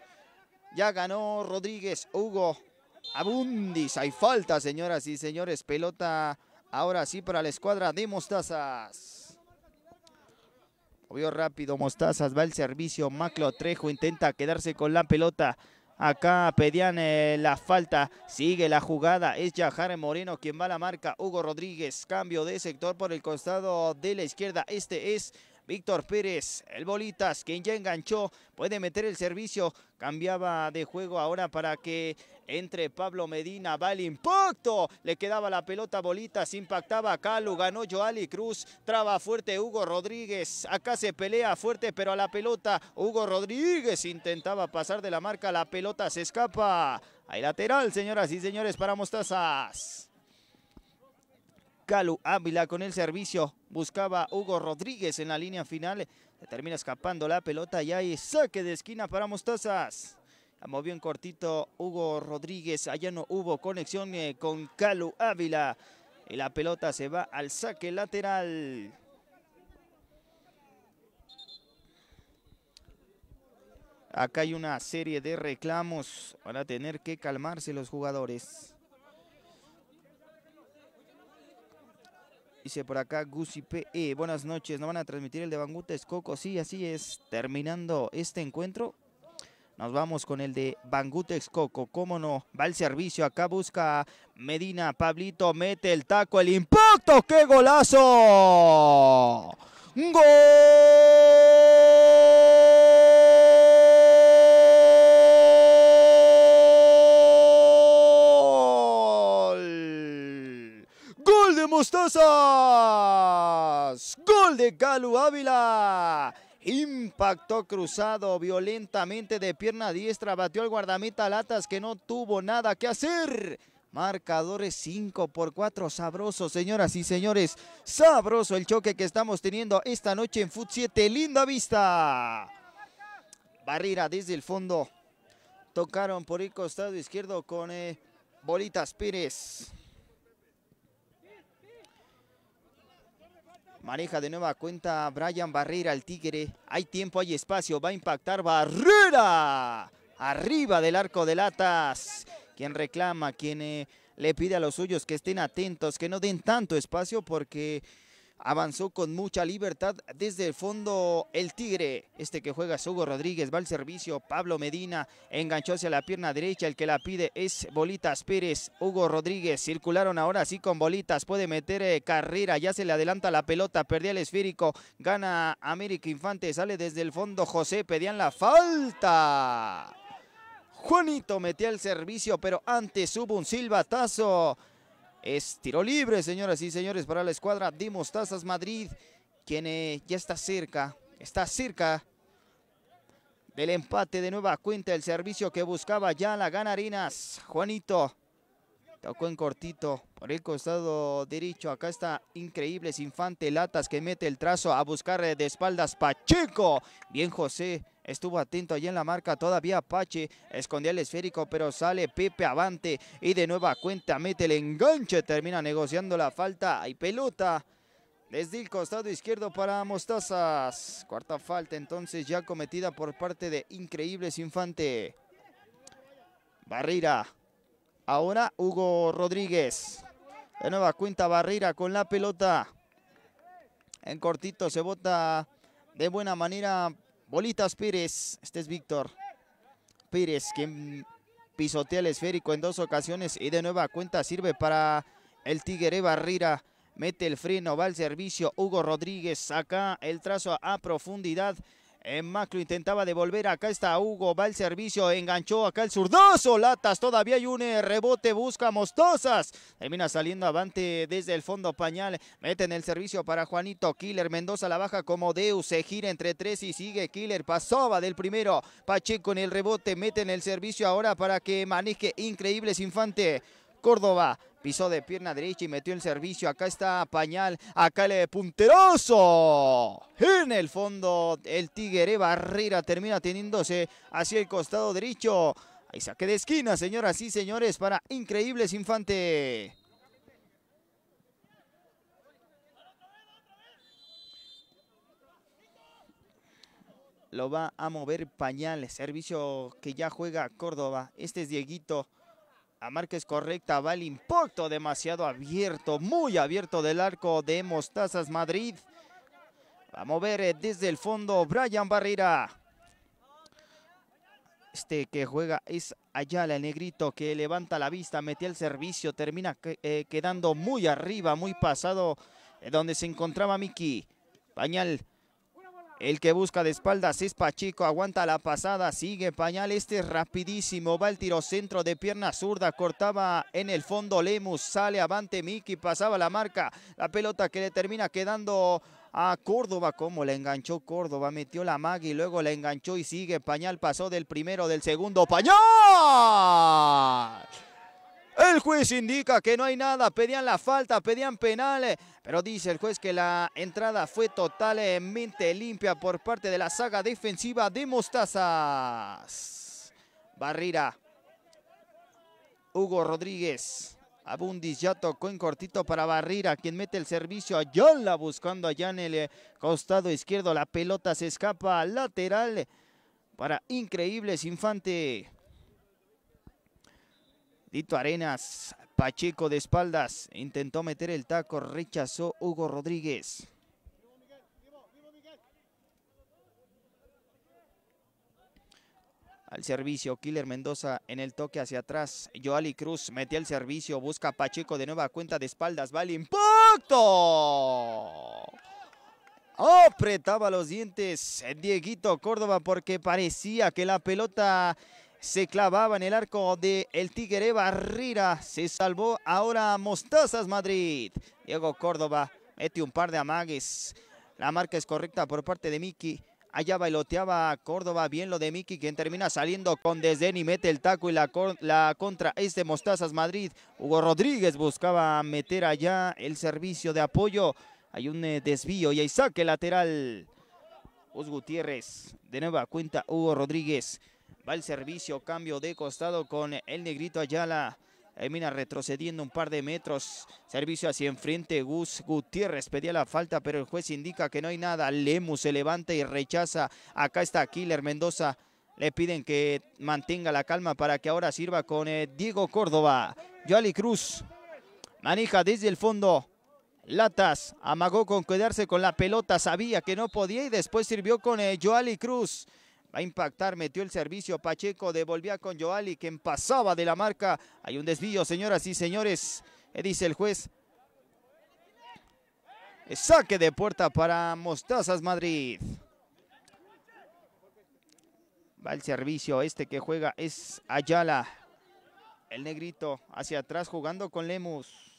Ya ganó Rodríguez, Hugo abundis. Hay falta, señoras y señores. Pelota ahora sí para la escuadra de Mostazas. Movió rápido Mostazas, va el servicio. Maclo Trejo intenta quedarse con la pelota. Acá pedían eh, la falta, sigue la jugada, es Yajare Moreno quien va a la marca, Hugo Rodríguez, cambio de sector por el costado de la izquierda, este es Víctor Pérez, el Bolitas, quien ya enganchó, puede meter el servicio, cambiaba de juego ahora para que entre Pablo Medina, va el impacto, le quedaba la pelota Bolitas, impactaba Calu, ganó Joali Cruz, traba fuerte Hugo Rodríguez, acá se pelea fuerte pero a la pelota Hugo Rodríguez intentaba pasar de la marca, la pelota se escapa, hay lateral señoras y señores para Mostazas. Calu Ávila con el servicio. Buscaba Hugo Rodríguez en la línea final. termina escapando la pelota y hay saque de esquina para Mostazas. La movió en cortito Hugo Rodríguez. Allá no hubo conexión eh, con Calu Ávila. Y la pelota se va al saque lateral. Acá hay una serie de reclamos. Van a tener que calmarse los jugadores. Dice por acá Gusi PE. Eh, buenas noches. ¿No van a transmitir el de Bangutex Coco Sí, así es. Terminando este encuentro. Nos vamos con el de Bangutex Coco, ¿Cómo no? Va el servicio. Acá busca Medina. Pablito mete el taco. El impacto. ¡Qué golazo! ¡Gol! Gol de Calu Ávila. Impacto cruzado violentamente de pierna diestra. Batió al guardameta Latas que no tuvo nada que hacer. Marcadores 5 por 4, sabroso, señoras y señores. Sabroso el choque que estamos teniendo esta noche en Foot 7. Linda vista. Barrera desde el fondo. Tocaron por el costado izquierdo con eh, Bolitas Pérez. Maneja de nueva cuenta Brian Barrera, al Tigre. Hay tiempo, hay espacio, va a impactar Barrera. Arriba del arco de latas. Quien reclama, quien eh, le pide a los suyos que estén atentos, que no den tanto espacio porque avanzó con mucha libertad desde el fondo el Tigre. Este que juega es Hugo Rodríguez, va al servicio Pablo Medina, enganchó hacia la pierna derecha, el que la pide es Bolitas Pérez. Hugo Rodríguez, circularon ahora sí con Bolitas, puede meter eh, carrera, ya se le adelanta la pelota, perdía el esférico, gana América Infante, sale desde el fondo José, pedían la falta. Juanito metía el servicio, pero antes hubo un silbatazo es tiro libre, señoras y señores, para la escuadra de Mostazas Madrid, quien eh, ya está cerca, está cerca del empate de nueva cuenta, el servicio que buscaba ya la ganarinas. Juanito tocó en cortito por el costado derecho. Acá está Increíbles Infante Latas que mete el trazo a buscar eh, de espaldas Pacheco. Bien José Estuvo atento allí en la marca, todavía Apache escondía el esférico, pero sale Pepe avante y de nueva cuenta mete el enganche, termina negociando la falta Hay pelota. Desde el costado izquierdo para Mostazas. Cuarta falta entonces ya cometida por parte de Increíbles Infante. Barrera. Ahora Hugo Rodríguez. De nueva cuenta Barrera con la pelota. En cortito se bota de buena manera Bolitas Pérez, este es Víctor Pérez, quien pisotea el esférico en dos ocasiones y de nueva cuenta sirve para el Tigre Barrera, Mete el freno, va al servicio Hugo Rodríguez, saca el trazo a profundidad en eh, macro intentaba devolver, acá está Hugo, va el servicio, enganchó acá el zurdazo, Latas, todavía hay un eh, rebote, busca Mostosas, termina saliendo avante desde el fondo Pañal, meten el servicio para Juanito Killer, Mendoza la baja como Deus, se gira entre tres y sigue Killer, va del primero, Pacheco en el rebote, meten el servicio ahora para que maneje Increíbles Infante, Córdoba pisó de pierna derecha y metió el servicio. Acá está Pañal, acá le punteroso. En el fondo, el Tigre Barrera termina teniéndose hacia el costado derecho. Ahí saque de esquina, señoras y señores, para Increíbles Infante. Lo va a mover Pañal, servicio que ya juega Córdoba. Este es Dieguito. La marca es correcta, va el impacto demasiado abierto, muy abierto del arco de Mostazas Madrid. Vamos a ver eh, desde el fondo Brian Barrera. Este que juega es Ayala, el negrito que levanta la vista, mete el servicio, termina eh, quedando muy arriba, muy pasado eh, donde se encontraba Miki. Pañal el que busca de espaldas es Pachico, aguanta la pasada, sigue Pañal, este rapidísimo, va el tiro centro de pierna zurda, cortaba en el fondo Lemus, sale avante Miki, pasaba la marca, la pelota que le termina quedando a Córdoba, como la enganchó Córdoba, metió la y luego la enganchó y sigue Pañal, pasó del primero, del segundo, ¡Pañal! El juez indica que no hay nada, pedían la falta, pedían penales, pero dice el juez que la entrada fue totalmente limpia por parte de la saga defensiva de Mostazas. Barrera. Hugo Rodríguez, Abundis ya tocó en cortito para Barrira, quien mete el servicio a Yola, buscando allá en el eh, costado izquierdo, la pelota se escapa lateral para Increíbles Infante. Dito Arenas, Pacheco de espaldas, intentó meter el taco, rechazó Hugo Rodríguez. Al servicio, Killer Mendoza en el toque hacia atrás. Joali Cruz metió el servicio, busca a Pacheco de nueva cuenta de espaldas, va al impacto. Apretaba los dientes Dieguito Córdoba porque parecía que la pelota se clavaba en el arco de el Tigre Barrera. Se salvó ahora Mostazas Madrid. Diego Córdoba mete un par de amagues. La marca es correcta por parte de Miki. Allá bailoteaba Córdoba, bien lo de Miki, quien termina saliendo con desdén y mete el taco y la, la contra es de Mostazas Madrid. Hugo Rodríguez buscaba meter allá el servicio de apoyo. Hay un eh, desvío y hay saque lateral. Os Gutiérrez, de nueva cuenta Hugo Rodríguez. Va el servicio, cambio de costado con el negrito Ayala. Termina retrocediendo un par de metros. Servicio hacia enfrente. Gus Gutiérrez pedía la falta, pero el juez indica que no hay nada. Lemus se levanta y rechaza. Acá está Killer Mendoza. Le piden que mantenga la calma para que ahora sirva con eh, Diego Córdoba. Joali Cruz maneja desde el fondo. Latas amagó con quedarse con la pelota, sabía que no podía y después sirvió con eh, Joali Cruz. Va a impactar, metió el servicio Pacheco, devolvía con Joali, quien pasaba de la marca. Hay un desvío, señoras y señores, eh, dice el juez. Eh, saque de puerta para Mostazas Madrid. Va el servicio, este que juega es Ayala. El negrito hacia atrás jugando con Lemus.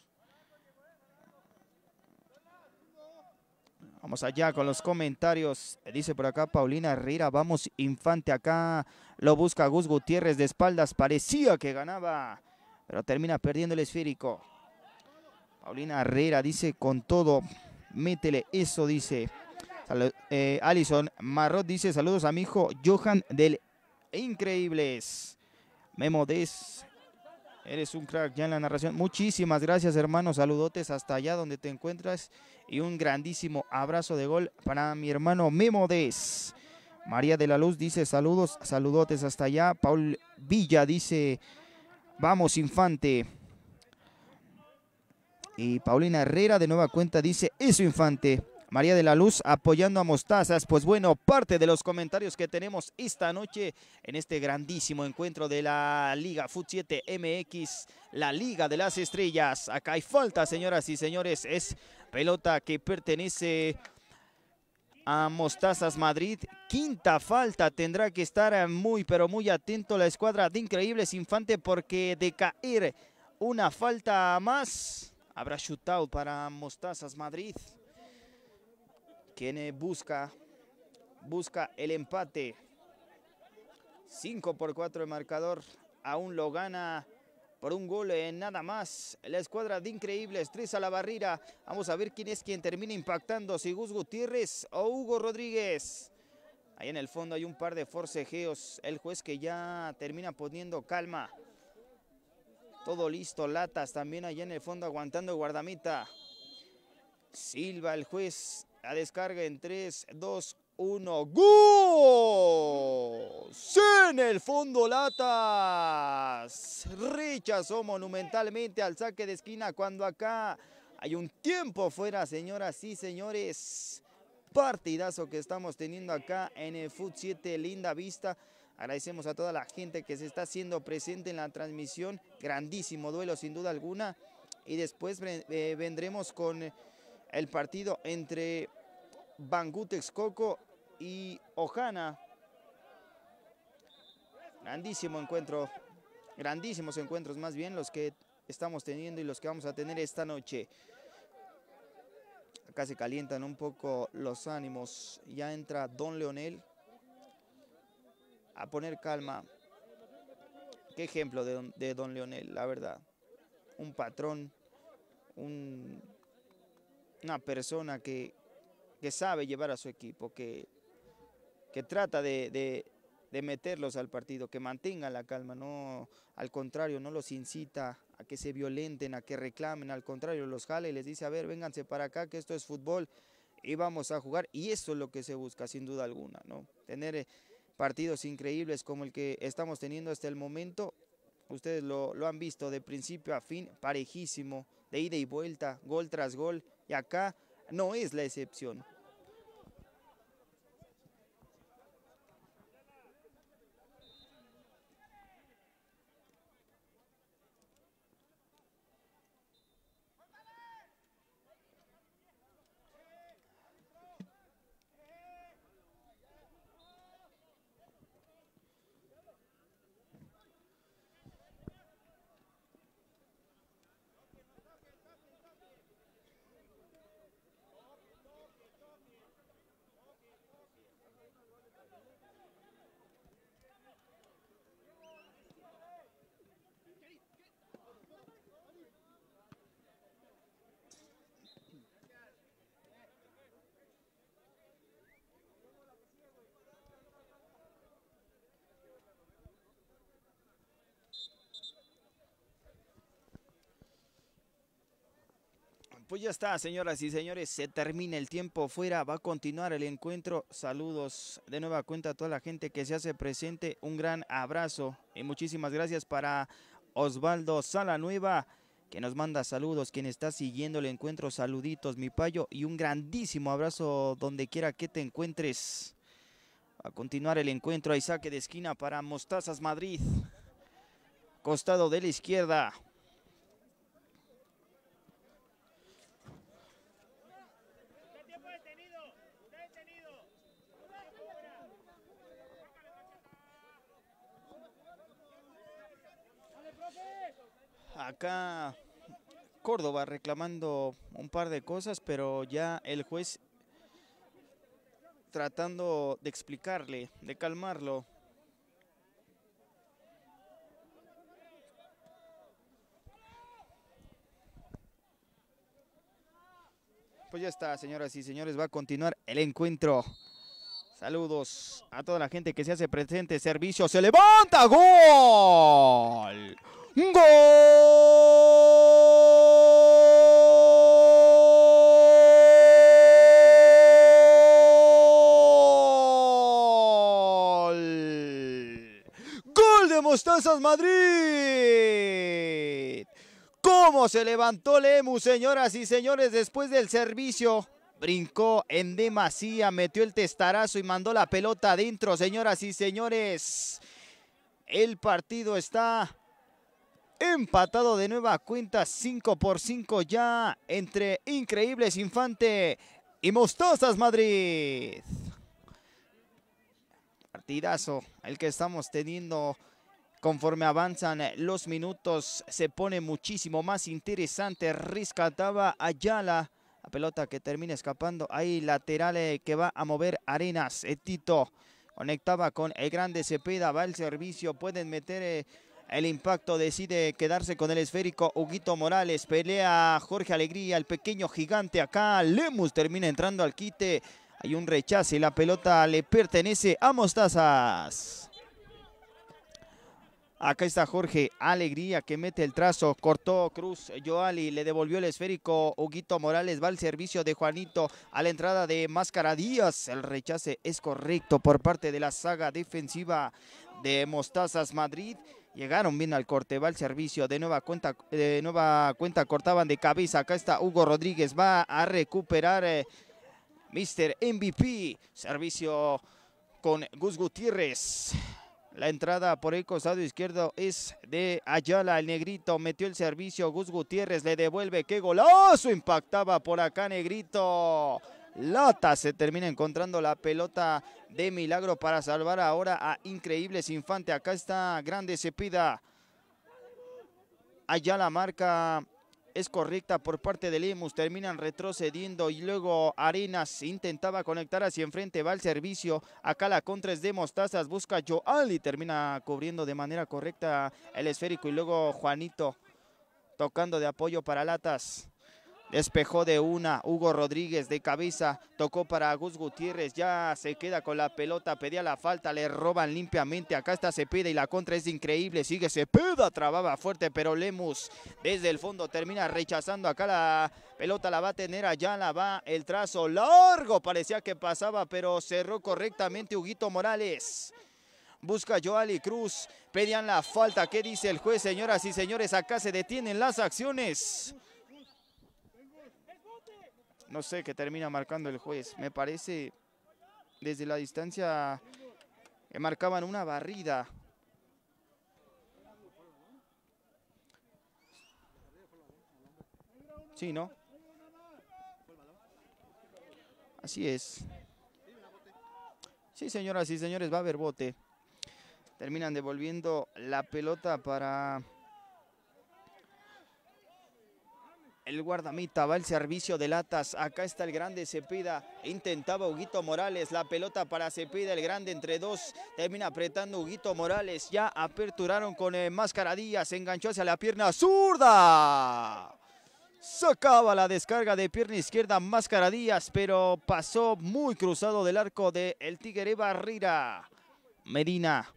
Vamos allá con los comentarios. Eh, dice por acá Paulina Herrera, vamos Infante acá. Lo busca Gus Gutiérrez de espaldas. Parecía que ganaba, pero termina perdiendo el esférico. Paulina Herrera dice con todo, métele eso, dice. Eh, Alison Marrot dice saludos a mi hijo Johan del Increíbles. Memo Des Eres un crack ya en la narración. Muchísimas gracias, hermano. Saludotes hasta allá donde te encuentras. Y un grandísimo abrazo de gol para mi hermano Memo Des. María de la Luz dice saludos, saludotes hasta allá. Paul Villa dice, vamos, infante. Y Paulina Herrera de nueva cuenta dice, eso, infante. María de la Luz apoyando a Mostazas. Pues bueno, parte de los comentarios que tenemos esta noche en este grandísimo encuentro de la Liga Foot 7 MX, la Liga de las Estrellas. Acá hay falta, señoras y señores. Es pelota que pertenece a Mostazas Madrid. Quinta falta, tendrá que estar muy pero muy atento la escuadra de Increíbles Infante porque de caer una falta más habrá shootout para Mostazas Madrid quien eh, busca, busca el empate. 5 por 4 el marcador, aún lo gana por un gol en eh, nada más. La escuadra de Increíbles, tres a la barrera. Vamos a ver quién es quien termina impactando, si Gus Gutiérrez o Hugo Rodríguez. Ahí en el fondo hay un par de forcejeos. El juez que ya termina poniendo calma. Todo listo, Latas también allá en el fondo aguantando guardamita. Silva, el juez, la descarga en 3, 2, 1. ¡Gol! En el fondo latas. Rechazó monumentalmente al saque de esquina cuando acá hay un tiempo fuera, señoras y señores. Partidazo que estamos teniendo acá en el Foot 7 Linda Vista. Agradecemos a toda la gente que se está haciendo presente en la transmisión. Grandísimo duelo sin duda alguna. Y después eh, vendremos con el partido entre Bangutex Coco y Ojana. Grandísimo encuentro, grandísimos encuentros más bien los que estamos teniendo y los que vamos a tener esta noche. Acá se calientan un poco los ánimos. Ya entra Don Leonel a poner calma. Qué ejemplo de, de Don Leonel, la verdad. Un patrón, un una persona que, sabe llevar a su equipo, que, que trata de, meterlos al partido, que mantenga la calma, no, al contrario, no los incita a que se violenten, a que reclamen, al contrario, los jala y les dice, a ver, vénganse para acá, que esto es fútbol y vamos a jugar, y eso es lo que se busca, sin duda alguna, ¿no? Tener eh, partidos increíbles como el que estamos teniendo hasta el momento, ustedes lo, lo han visto de principio a fin, parejísimo, de ida y vuelta, gol tras gol, y acá no es la excepción. Pues ya está, señoras y señores, se termina el tiempo fuera, va a continuar el encuentro. Saludos de nueva cuenta a toda la gente que se hace presente, un gran abrazo y muchísimas gracias para Osvaldo Salanueva que nos manda saludos, quien está siguiendo el encuentro, saluditos, mi payo, y un grandísimo abrazo donde quiera que te encuentres. A continuar el encuentro, hay saque de esquina para Mostazas Madrid, costado de la izquierda. acá Córdoba reclamando un par de cosas, pero ya el juez tratando de explicarle, de calmarlo. Pues ya está, señoras y señores, va a continuar el encuentro. Saludos a toda la gente que se hace presente. Servicio, se levanta, gol. ¡Gol! ¡Gol de Mostazas Madrid! ¿Cómo se levantó Lemu, señoras y señores, después del servicio? Brincó en demasía, metió el testarazo y mandó la pelota adentro, señoras y señores. El partido está Empatado de nueva cuenta 5 por 5 ya entre Increíbles Infante y Mostosas Madrid. Partidazo el que estamos teniendo conforme avanzan los minutos. Se pone muchísimo más interesante. rescataba Ayala. La pelota que termina escapando. Ahí laterales eh, que va a mover Arenas. Eh, Tito conectaba con el grande Cepeda. Va el servicio. Pueden meter... Eh, el impacto decide quedarse con el esférico. Huguito Morales pelea Jorge Alegría, el pequeño gigante acá. Lemus termina entrando al quite. Hay un rechazo y la pelota le pertenece a Mostazas. Acá está Jorge Alegría que mete el trazo, cortó Cruz Joali, le devolvió el esférico. Huguito Morales va al servicio de Juanito a la entrada de Máscara Díaz. El rechace es correcto por parte de la saga defensiva de Mostazas Madrid. Llegaron bien al corte, va el servicio, de nueva cuenta, de nueva cuenta cortaban de cabeza, acá está Hugo Rodríguez, va a recuperar eh, Mister Mr. MVP, servicio con Gus Gutiérrez. La entrada por el costado izquierdo es de Ayala, el negrito metió el servicio, Gus Gutiérrez le devuelve, qué golazo, impactaba por acá negrito. Latas se termina encontrando la pelota de milagro para salvar ahora a Increíbles Infante. Acá está Grande cepida. Allá la marca es correcta por parte de Lemus. Terminan retrocediendo y luego Arenas intentaba conectar hacia enfrente. Va al servicio. Acá la contra es de Mostazas. Busca Joal y termina cubriendo de manera correcta el esférico. Y luego Juanito tocando de apoyo para Latas. Despejó de una, Hugo Rodríguez de cabeza, tocó para Gus Gutiérrez, ya se queda con la pelota, pedía la falta, le roban limpiamente, acá está Cepeda y la contra es increíble, sigue Cepeda, trababa fuerte, pero Lemus desde el fondo termina rechazando acá la pelota, la va a tener allá, la va el trazo largo, parecía que pasaba, pero cerró correctamente Huguito Morales busca Joali Cruz, pedían la falta, ¿qué dice el juez? Señoras y señores, acá se detienen las acciones no sé, qué termina marcando el juez. Me parece, desde la distancia, que eh, marcaban una barrida. Sí, ¿no? Así es. Sí, señoras y señores, va a haber bote. Terminan devolviendo la pelota para El guardamita va al servicio de latas. Acá está el grande Cepeda. Intentaba Huguito Morales. La pelota para Cepeda. El grande entre dos. Termina apretando Huguito Morales. Ya aperturaron con el eh, Díaz, enganchó hacia la pierna zurda. Sacaba la descarga de pierna izquierda Díaz, pero pasó muy cruzado del arco de el Tigre Barrera. Medina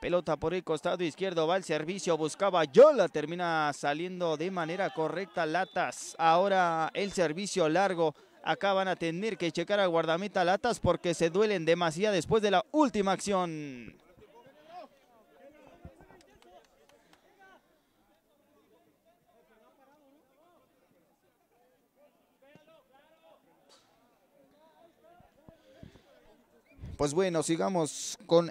Pelota por el costado izquierdo, va el servicio, buscaba Yola, termina saliendo de manera correcta Latas. Ahora el servicio largo, acá van a tener que checar al guardameta Latas porque se duelen demasiado después de la última acción. Pues bueno, sigamos con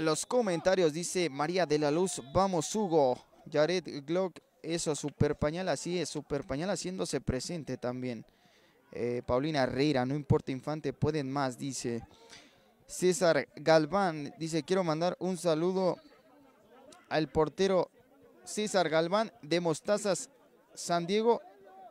los comentarios dice María de la Luz, vamos Hugo, Jared Glock, eso, Super Pañal, así es, Super Pañal haciéndose presente también. Eh, Paulina Herrera, no importa Infante, pueden más, dice. César Galván dice, quiero mandar un saludo al portero César Galván de Mostazas San Diego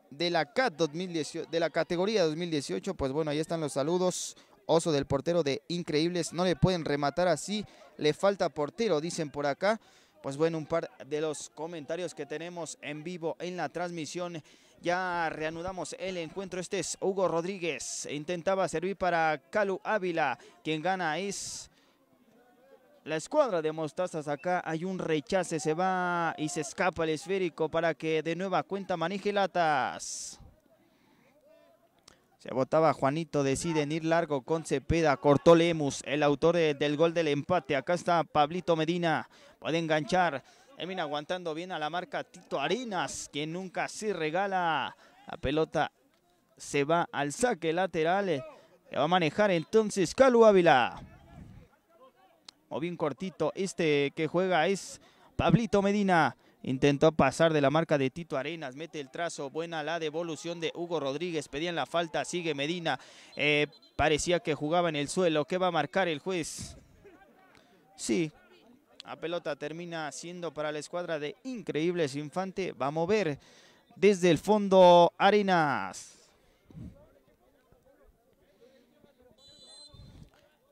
de la CAT 2018, de la categoría 2018. Pues bueno, ahí están los saludos. Oso del portero de Increíbles, no le pueden rematar así le falta portero, dicen por acá. Pues bueno, un par de los comentarios que tenemos en vivo en la transmisión. Ya reanudamos el encuentro. Este es Hugo Rodríguez. Intentaba servir para Calu Ávila. Quien gana es la escuadra de Mostazas acá hay un rechace, se va y se escapa el esférico para que de nueva cuenta manije latas. Se votaba Juanito, deciden ir largo con Cepeda, cortó Lemus, el autor del gol del empate. Acá está Pablito Medina, puede enganchar. Termina aguantando bien a la marca Tito Arenas, que nunca se regala. La pelota se va al saque lateral. Que va a manejar entonces Calu Ávila. O bien cortito, este que juega es Pablito Medina. Intentó pasar de la marca de Tito Arenas, mete el trazo, buena la devolución de Hugo Rodríguez, pedían la falta, sigue Medina, eh, parecía que jugaba en el suelo, ¿qué va a marcar el juez? Sí, la pelota termina siendo para la escuadra de Increíbles Infante, va a mover desde el fondo Arenas.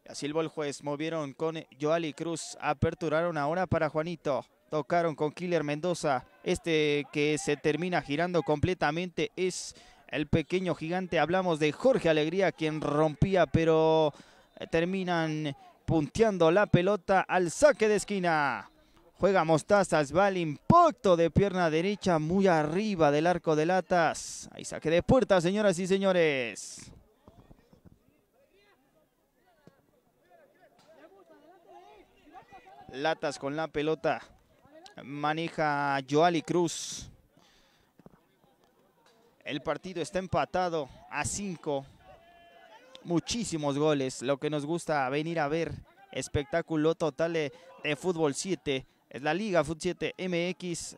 Así el juez, movieron con Joali Cruz, aperturaron ahora para Juanito tocaron con Killer Mendoza. Este que se termina girando completamente es el pequeño gigante. Hablamos de Jorge Alegría, quien rompía, pero eh, terminan punteando la pelota al saque de esquina. Juega Mostazas, va al impacto de pierna derecha, muy arriba del arco de latas. Ahí saque de puerta, señoras y señores. Latas con la pelota maneja Joali Cruz. El partido está empatado a 5. Muchísimos goles, lo que nos gusta venir a ver. Espectáculo total de, Fútbol 7. Es la Liga Fútbol 7 MX,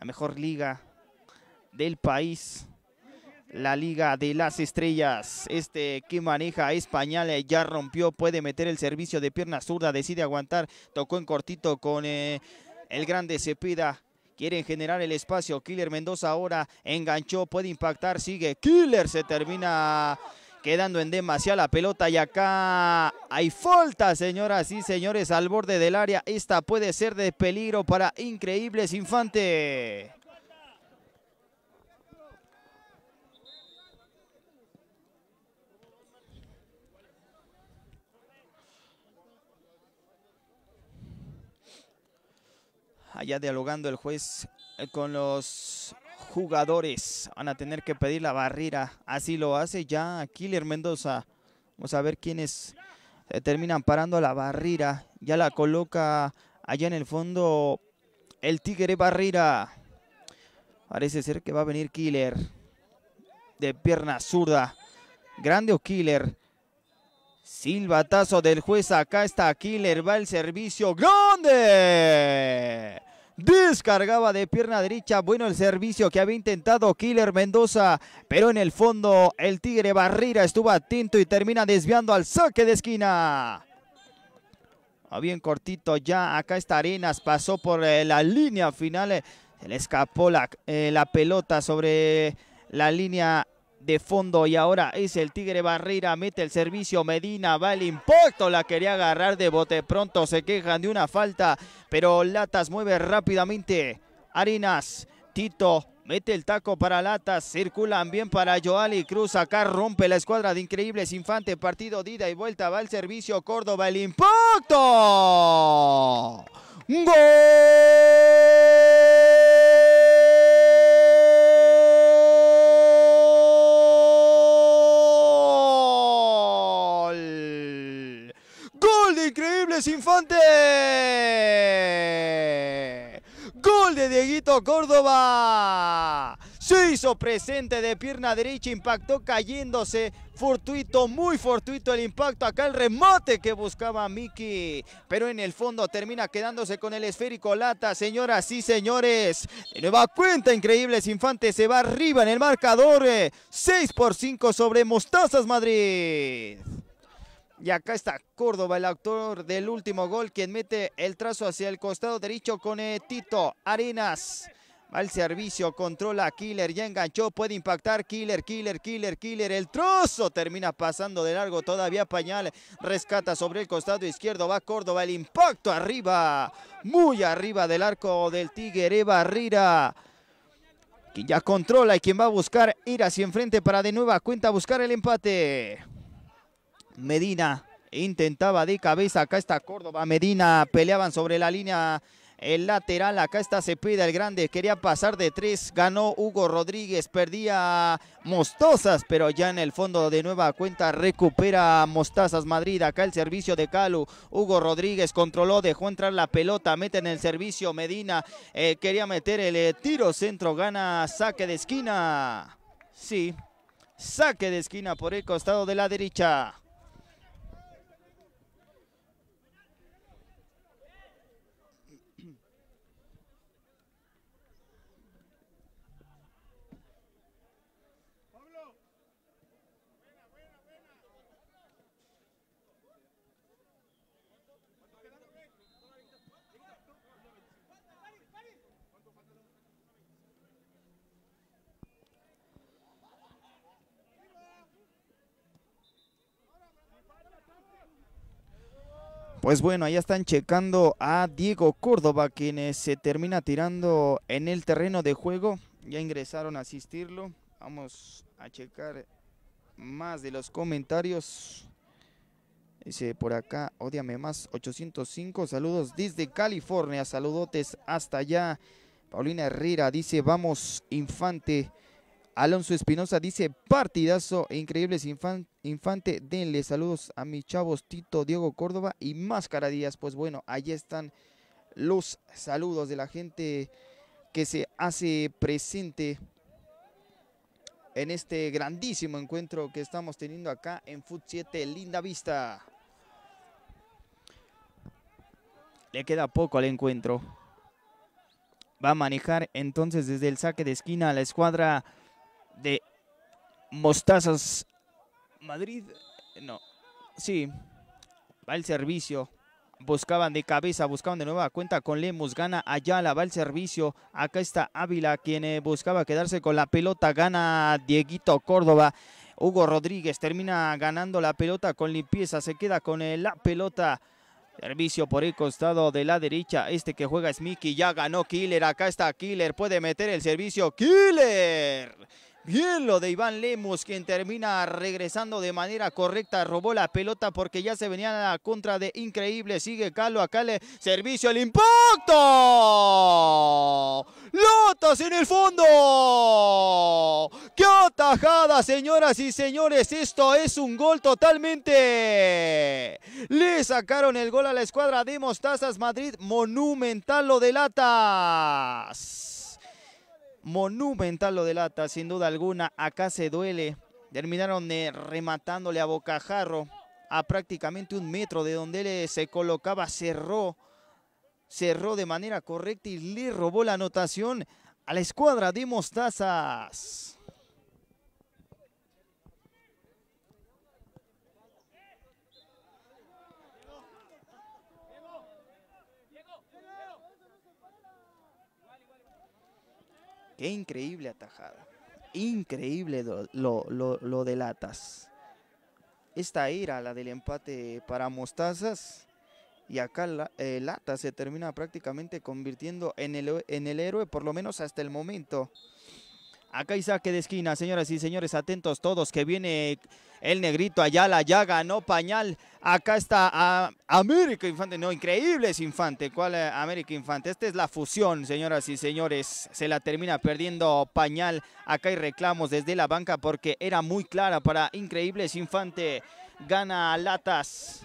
la mejor liga del país. La Liga de las Estrellas, este que maneja Español ya rompió, puede meter el servicio de pierna zurda, decide aguantar, tocó en cortito con... Eh, el grande pida, Quieren generar el espacio. Killer Mendoza ahora enganchó, puede impactar, sigue. Killer se termina quedando en demasiada la pelota y acá hay falta, señoras y señores, al borde del área. Esta puede ser de peligro para Increíbles Infante. allá dialogando el juez eh, con los jugadores. Van a tener que pedir la barrera. Así lo hace ya Killer Mendoza. Vamos a ver quiénes eh, terminan parando la barrera. Ya la coloca allá en el fondo el Tigre Barrera. Parece ser que va a venir Killer. De pierna zurda. Grande o Killer. Silbatazo del juez, acá está Killer, va el servicio, ¡grande! Descargaba de pierna derecha, bueno el servicio que había intentado Killer Mendoza, pero en el fondo el Tigre Barrera estuvo atento y termina desviando al saque de esquina. Ah, bien cortito ya, acá está Arenas, pasó por eh, la línea final, eh, se le escapó la, eh, la pelota sobre la línea de fondo y ahora es el Tigre Barrera, mete el servicio, Medina va el impacto, la quería agarrar de bote pronto, se quejan de una falta, pero Latas mueve rápidamente, Arenas, Tito, Mete el taco para Latas, circulan bien para Joali Cruz, acá rompe la escuadra de Increíbles Infante, partido dida y vuelta, va el servicio Córdoba, el impacto. ¡Gol! Gol de Dieguito Córdoba. Se hizo presente de pierna derecha, impactó cayéndose. Fortuito, muy fortuito el impacto. Acá el remate que buscaba Miki. Pero en el fondo termina quedándose con el esférico lata. Señoras y señores, nueva cuenta, Increíbles Infante se va arriba en el marcador. 6 eh, por 5 sobre Mostazas Madrid. Y acá está Córdoba, el autor del último gol, quien mete el trazo hacia el costado derecho con eh, Tito Arenas. Mal servicio, controla Killer, ya enganchó, puede impactar Killer, Killer, Killer, Killer. El trozo termina pasando de largo, todavía Pañal rescata sobre el costado izquierdo, va Córdoba, el impacto arriba, muy arriba del arco del Tigre Barrira. Quien ya controla y quien va a buscar ir hacia enfrente para de nueva cuenta buscar el empate. Medina intentaba de cabeza, acá está Córdoba, Medina peleaban sobre la línea el lateral, acá está Cepeda, el grande, quería pasar de tres, ganó Hugo Rodríguez, perdía Mostazas, pero ya en el fondo de nueva cuenta recupera Mostazas Madrid, acá el servicio de Calu, Hugo Rodríguez controló, dejó entrar la pelota, mete en el servicio Medina, eh, quería meter el eh, tiro centro, gana saque de esquina, sí, saque de esquina por el costado de la derecha. Pues bueno, ahí están checando a Diego Córdoba, quien se termina tirando en el terreno de juego. Ya ingresaron a asistirlo. Vamos a checar más de los comentarios. Dice por acá, odiame más, 805. Saludos desde California, saludotes hasta allá. Paulina Herrera dice, vamos, infante. Alonso Espinosa dice, partidazo, increíbles infante, denle saludos a mis chavos Tito, Diego Córdoba y Máscara Díaz. Pues bueno, allí están los saludos de la gente que se hace presente en este grandísimo encuentro que estamos teniendo acá en Foot 7 Linda Vista. Le queda poco al encuentro. Va a manejar entonces desde el saque de esquina a la escuadra de Mostazas Madrid. No, sí, va el servicio. Buscaban de cabeza, buscaban de nueva cuenta con Lemus gana Ayala, va el servicio. Acá está Ávila, quien eh, buscaba quedarse con la pelota, gana Dieguito Córdoba. Hugo Rodríguez termina ganando la pelota con limpieza, se queda con eh, la pelota. Servicio por el costado de la derecha. Este que juega es Mickey. Ya ganó Killer. Acá está Killer. Puede meter el servicio. Killer. Bien lo de Iván Lemos quien termina regresando de manera correcta, robó la pelota porque ya se venía a la contra de Increíble, sigue Calo, acá le servicio, el impacto, Lotas en el fondo, qué atajada señoras y señores, esto es un gol totalmente, le sacaron el gol a la escuadra de Mostazas Madrid, monumental lo de Latas monumental lo delata, sin duda alguna, acá se duele. Terminaron eh, rematándole a Bocajarro a prácticamente un metro de donde él eh, se colocaba, cerró, cerró de manera correcta y le robó la anotación a la escuadra de Mostazas. Qué increíble atajada. Increíble lo, de Latas. Esta era la del empate para Mostazas. Y acá Latas se termina prácticamente convirtiendo en el, en el héroe, por lo menos hasta el momento. Acá hay saque de esquina, señoras y señores, atentos todos, que viene el negrito allá, la llaga, no Pañal. Acá está ah, América Infante, no, increíble es Infante. ¿Cuál es eh, América Infante? Esta es la fusión, señoras y señores. Se la termina perdiendo Pañal. Acá hay reclamos desde la banca porque era muy clara para Increíbles Infante. Gana Latas.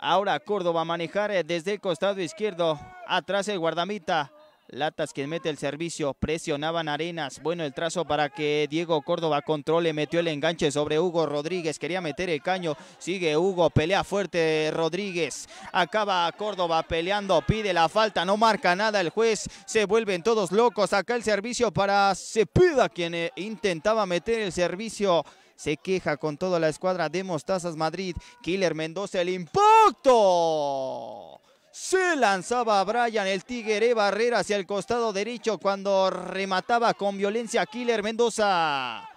Ahora Córdoba a manejar eh, desde el costado izquierdo. Atrás el guardamita. Latas quien mete el servicio, presionaban Arenas. Bueno, el trazo para que Diego Córdoba controle, metió el enganche sobre Hugo Rodríguez, quería meter el caño, sigue Hugo, pelea fuerte Rodríguez, acaba Córdoba peleando, pide la falta, no marca nada el juez, se vuelven todos locos, acá el servicio para Cepeda quien eh, intentaba meter el servicio se queja con toda la escuadra de Mostazas Madrid. Killer Mendoza, el impacto. Se lanzaba Brian el Tigre Barrera hacia el costado derecho cuando remataba con violencia Killer Mendoza.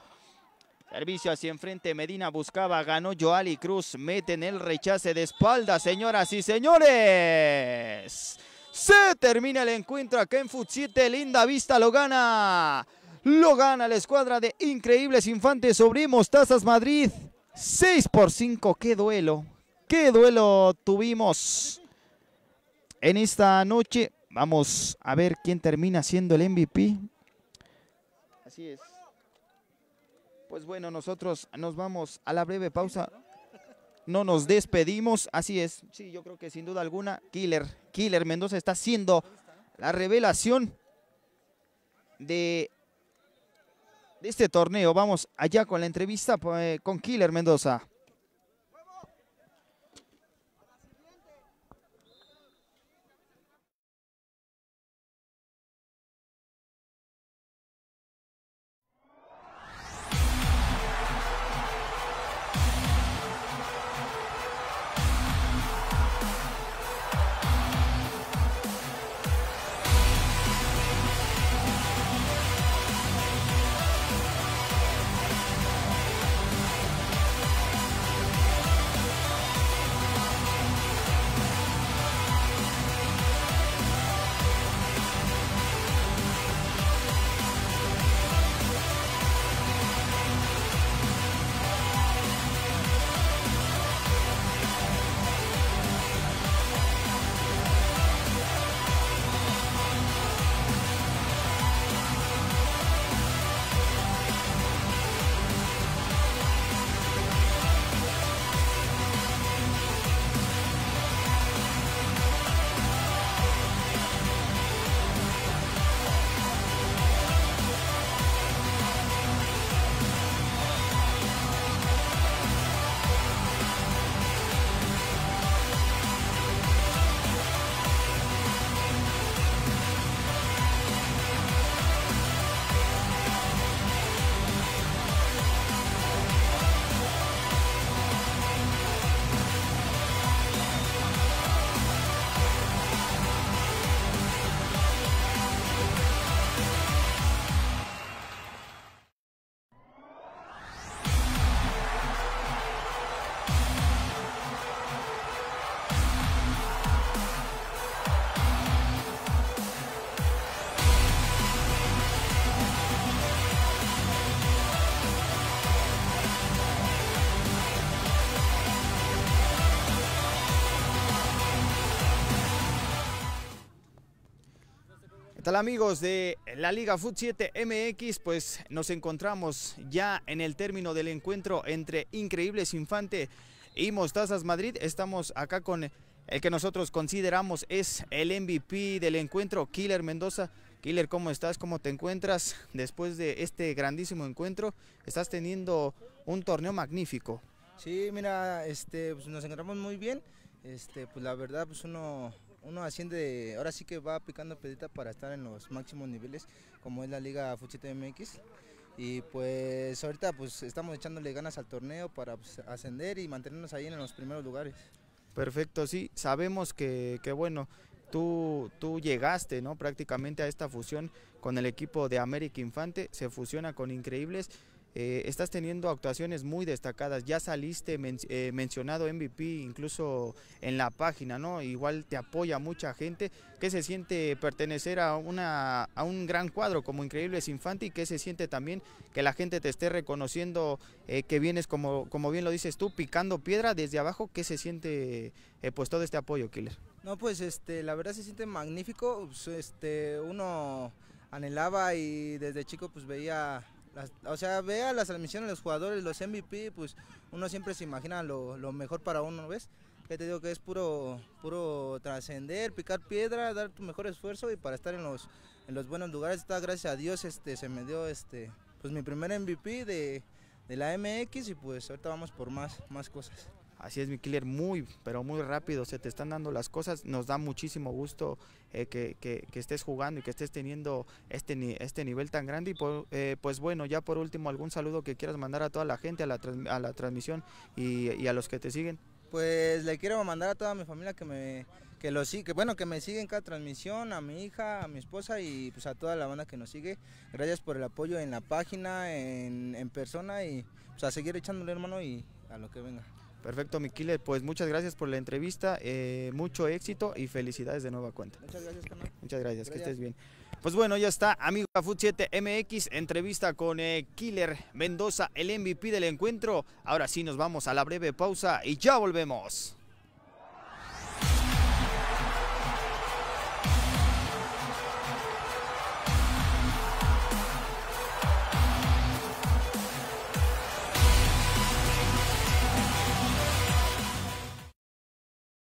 Servicio hacia enfrente, Medina buscaba, ganó Joali Cruz, mete en el rechace de espalda, señoras y señores. Se termina el encuentro acá en Foot 7, Linda Vista lo gana. Lo gana la escuadra de Increíbles Infantes sobre Mostazas Madrid. 6 por 5, qué duelo, qué duelo tuvimos en esta noche. Vamos a ver quién termina siendo el MVP. Así es. Pues bueno, nosotros nos vamos a la breve pausa. No nos despedimos, así es. Sí, yo creo que sin duda alguna, Killer, Killer Mendoza está siendo la revelación de, de este torneo. Vamos allá con la entrevista pues, con Killer Mendoza. tal amigos de la Liga Foot 7 MX? Pues nos encontramos ya en el término del encuentro entre Increíbles Infante y Mostazas Madrid. Estamos acá con el que nosotros consideramos es el MVP del encuentro, Killer Mendoza. Killer, ¿cómo estás? ¿Cómo te encuentras después de este grandísimo encuentro? Estás teniendo un torneo magnífico.
Sí, mira, este, pues nos encontramos muy bien. Este, pues la verdad, pues uno uno asciende, ahora sí que va picando pedita para estar en los máximos niveles, como es la Liga Fuchita MX. Y pues ahorita pues estamos echándole ganas al torneo para pues, ascender y mantenernos ahí en los primeros lugares.
Perfecto, sí, sabemos que, bueno, Tú, tú, llegaste ¿no? prácticamente a esta fusión con el equipo de América Infante, se fusiona con Increíbles eh, estás teniendo actuaciones muy destacadas, ya saliste eh, mencionado MVP incluso en la página, ¿no? Igual te apoya mucha gente. ¿Qué se siente pertenecer a, una, a un gran cuadro como Increíbles Infante y qué se siente también que la gente te esté reconociendo eh, que vienes, como, como bien lo dices tú, picando piedra desde abajo? ¿Qué se siente pues todo este apoyo, Killer?
No, pues este, la verdad se siente magnífico. Pues, este, uno anhelaba y desde chico pues veía o sea, vea las admisiones de los jugadores, los MVP, pues uno siempre se imagina lo, mejor para uno, ¿ves? Que te digo que es puro, puro trascender, picar piedra, dar tu mejor esfuerzo y para estar en los, en los buenos lugares. Está, gracias a Dios este, se me dio este, pues mi primer MVP de, de la MX y pues ahorita vamos por más, más cosas. Así es, mi killer, muy, pero muy rápido se te están dando las cosas.
Nos da muchísimo gusto eh, que, estés jugando y que estés teniendo este, este nivel tan grande. Y eh, pues bueno, ya por último, algún saludo que quieras mandar a toda la gente, a la, a la transmisión y, a los que te siguen.
Pues le quiero mandar a toda mi familia que me que lo sigue, bueno, que me siguen cada transmisión, a mi hija, a mi esposa y pues a toda la banda que nos sigue. Gracias por el apoyo en la página, en, en persona y pues a seguir echándole hermano y a lo que venga.
Perfecto, mi Killer, Pues muchas gracias por la entrevista, eh, mucho éxito y felicidades de nueva cuenta. Muchas gracias, Muchas gracias, que estés bien. Pues bueno, ya está, amigo Food 7 MX, entrevista con eh, Killer Mendoza, el MVP del encuentro. Ahora sí, nos vamos a la breve pausa y ya volvemos.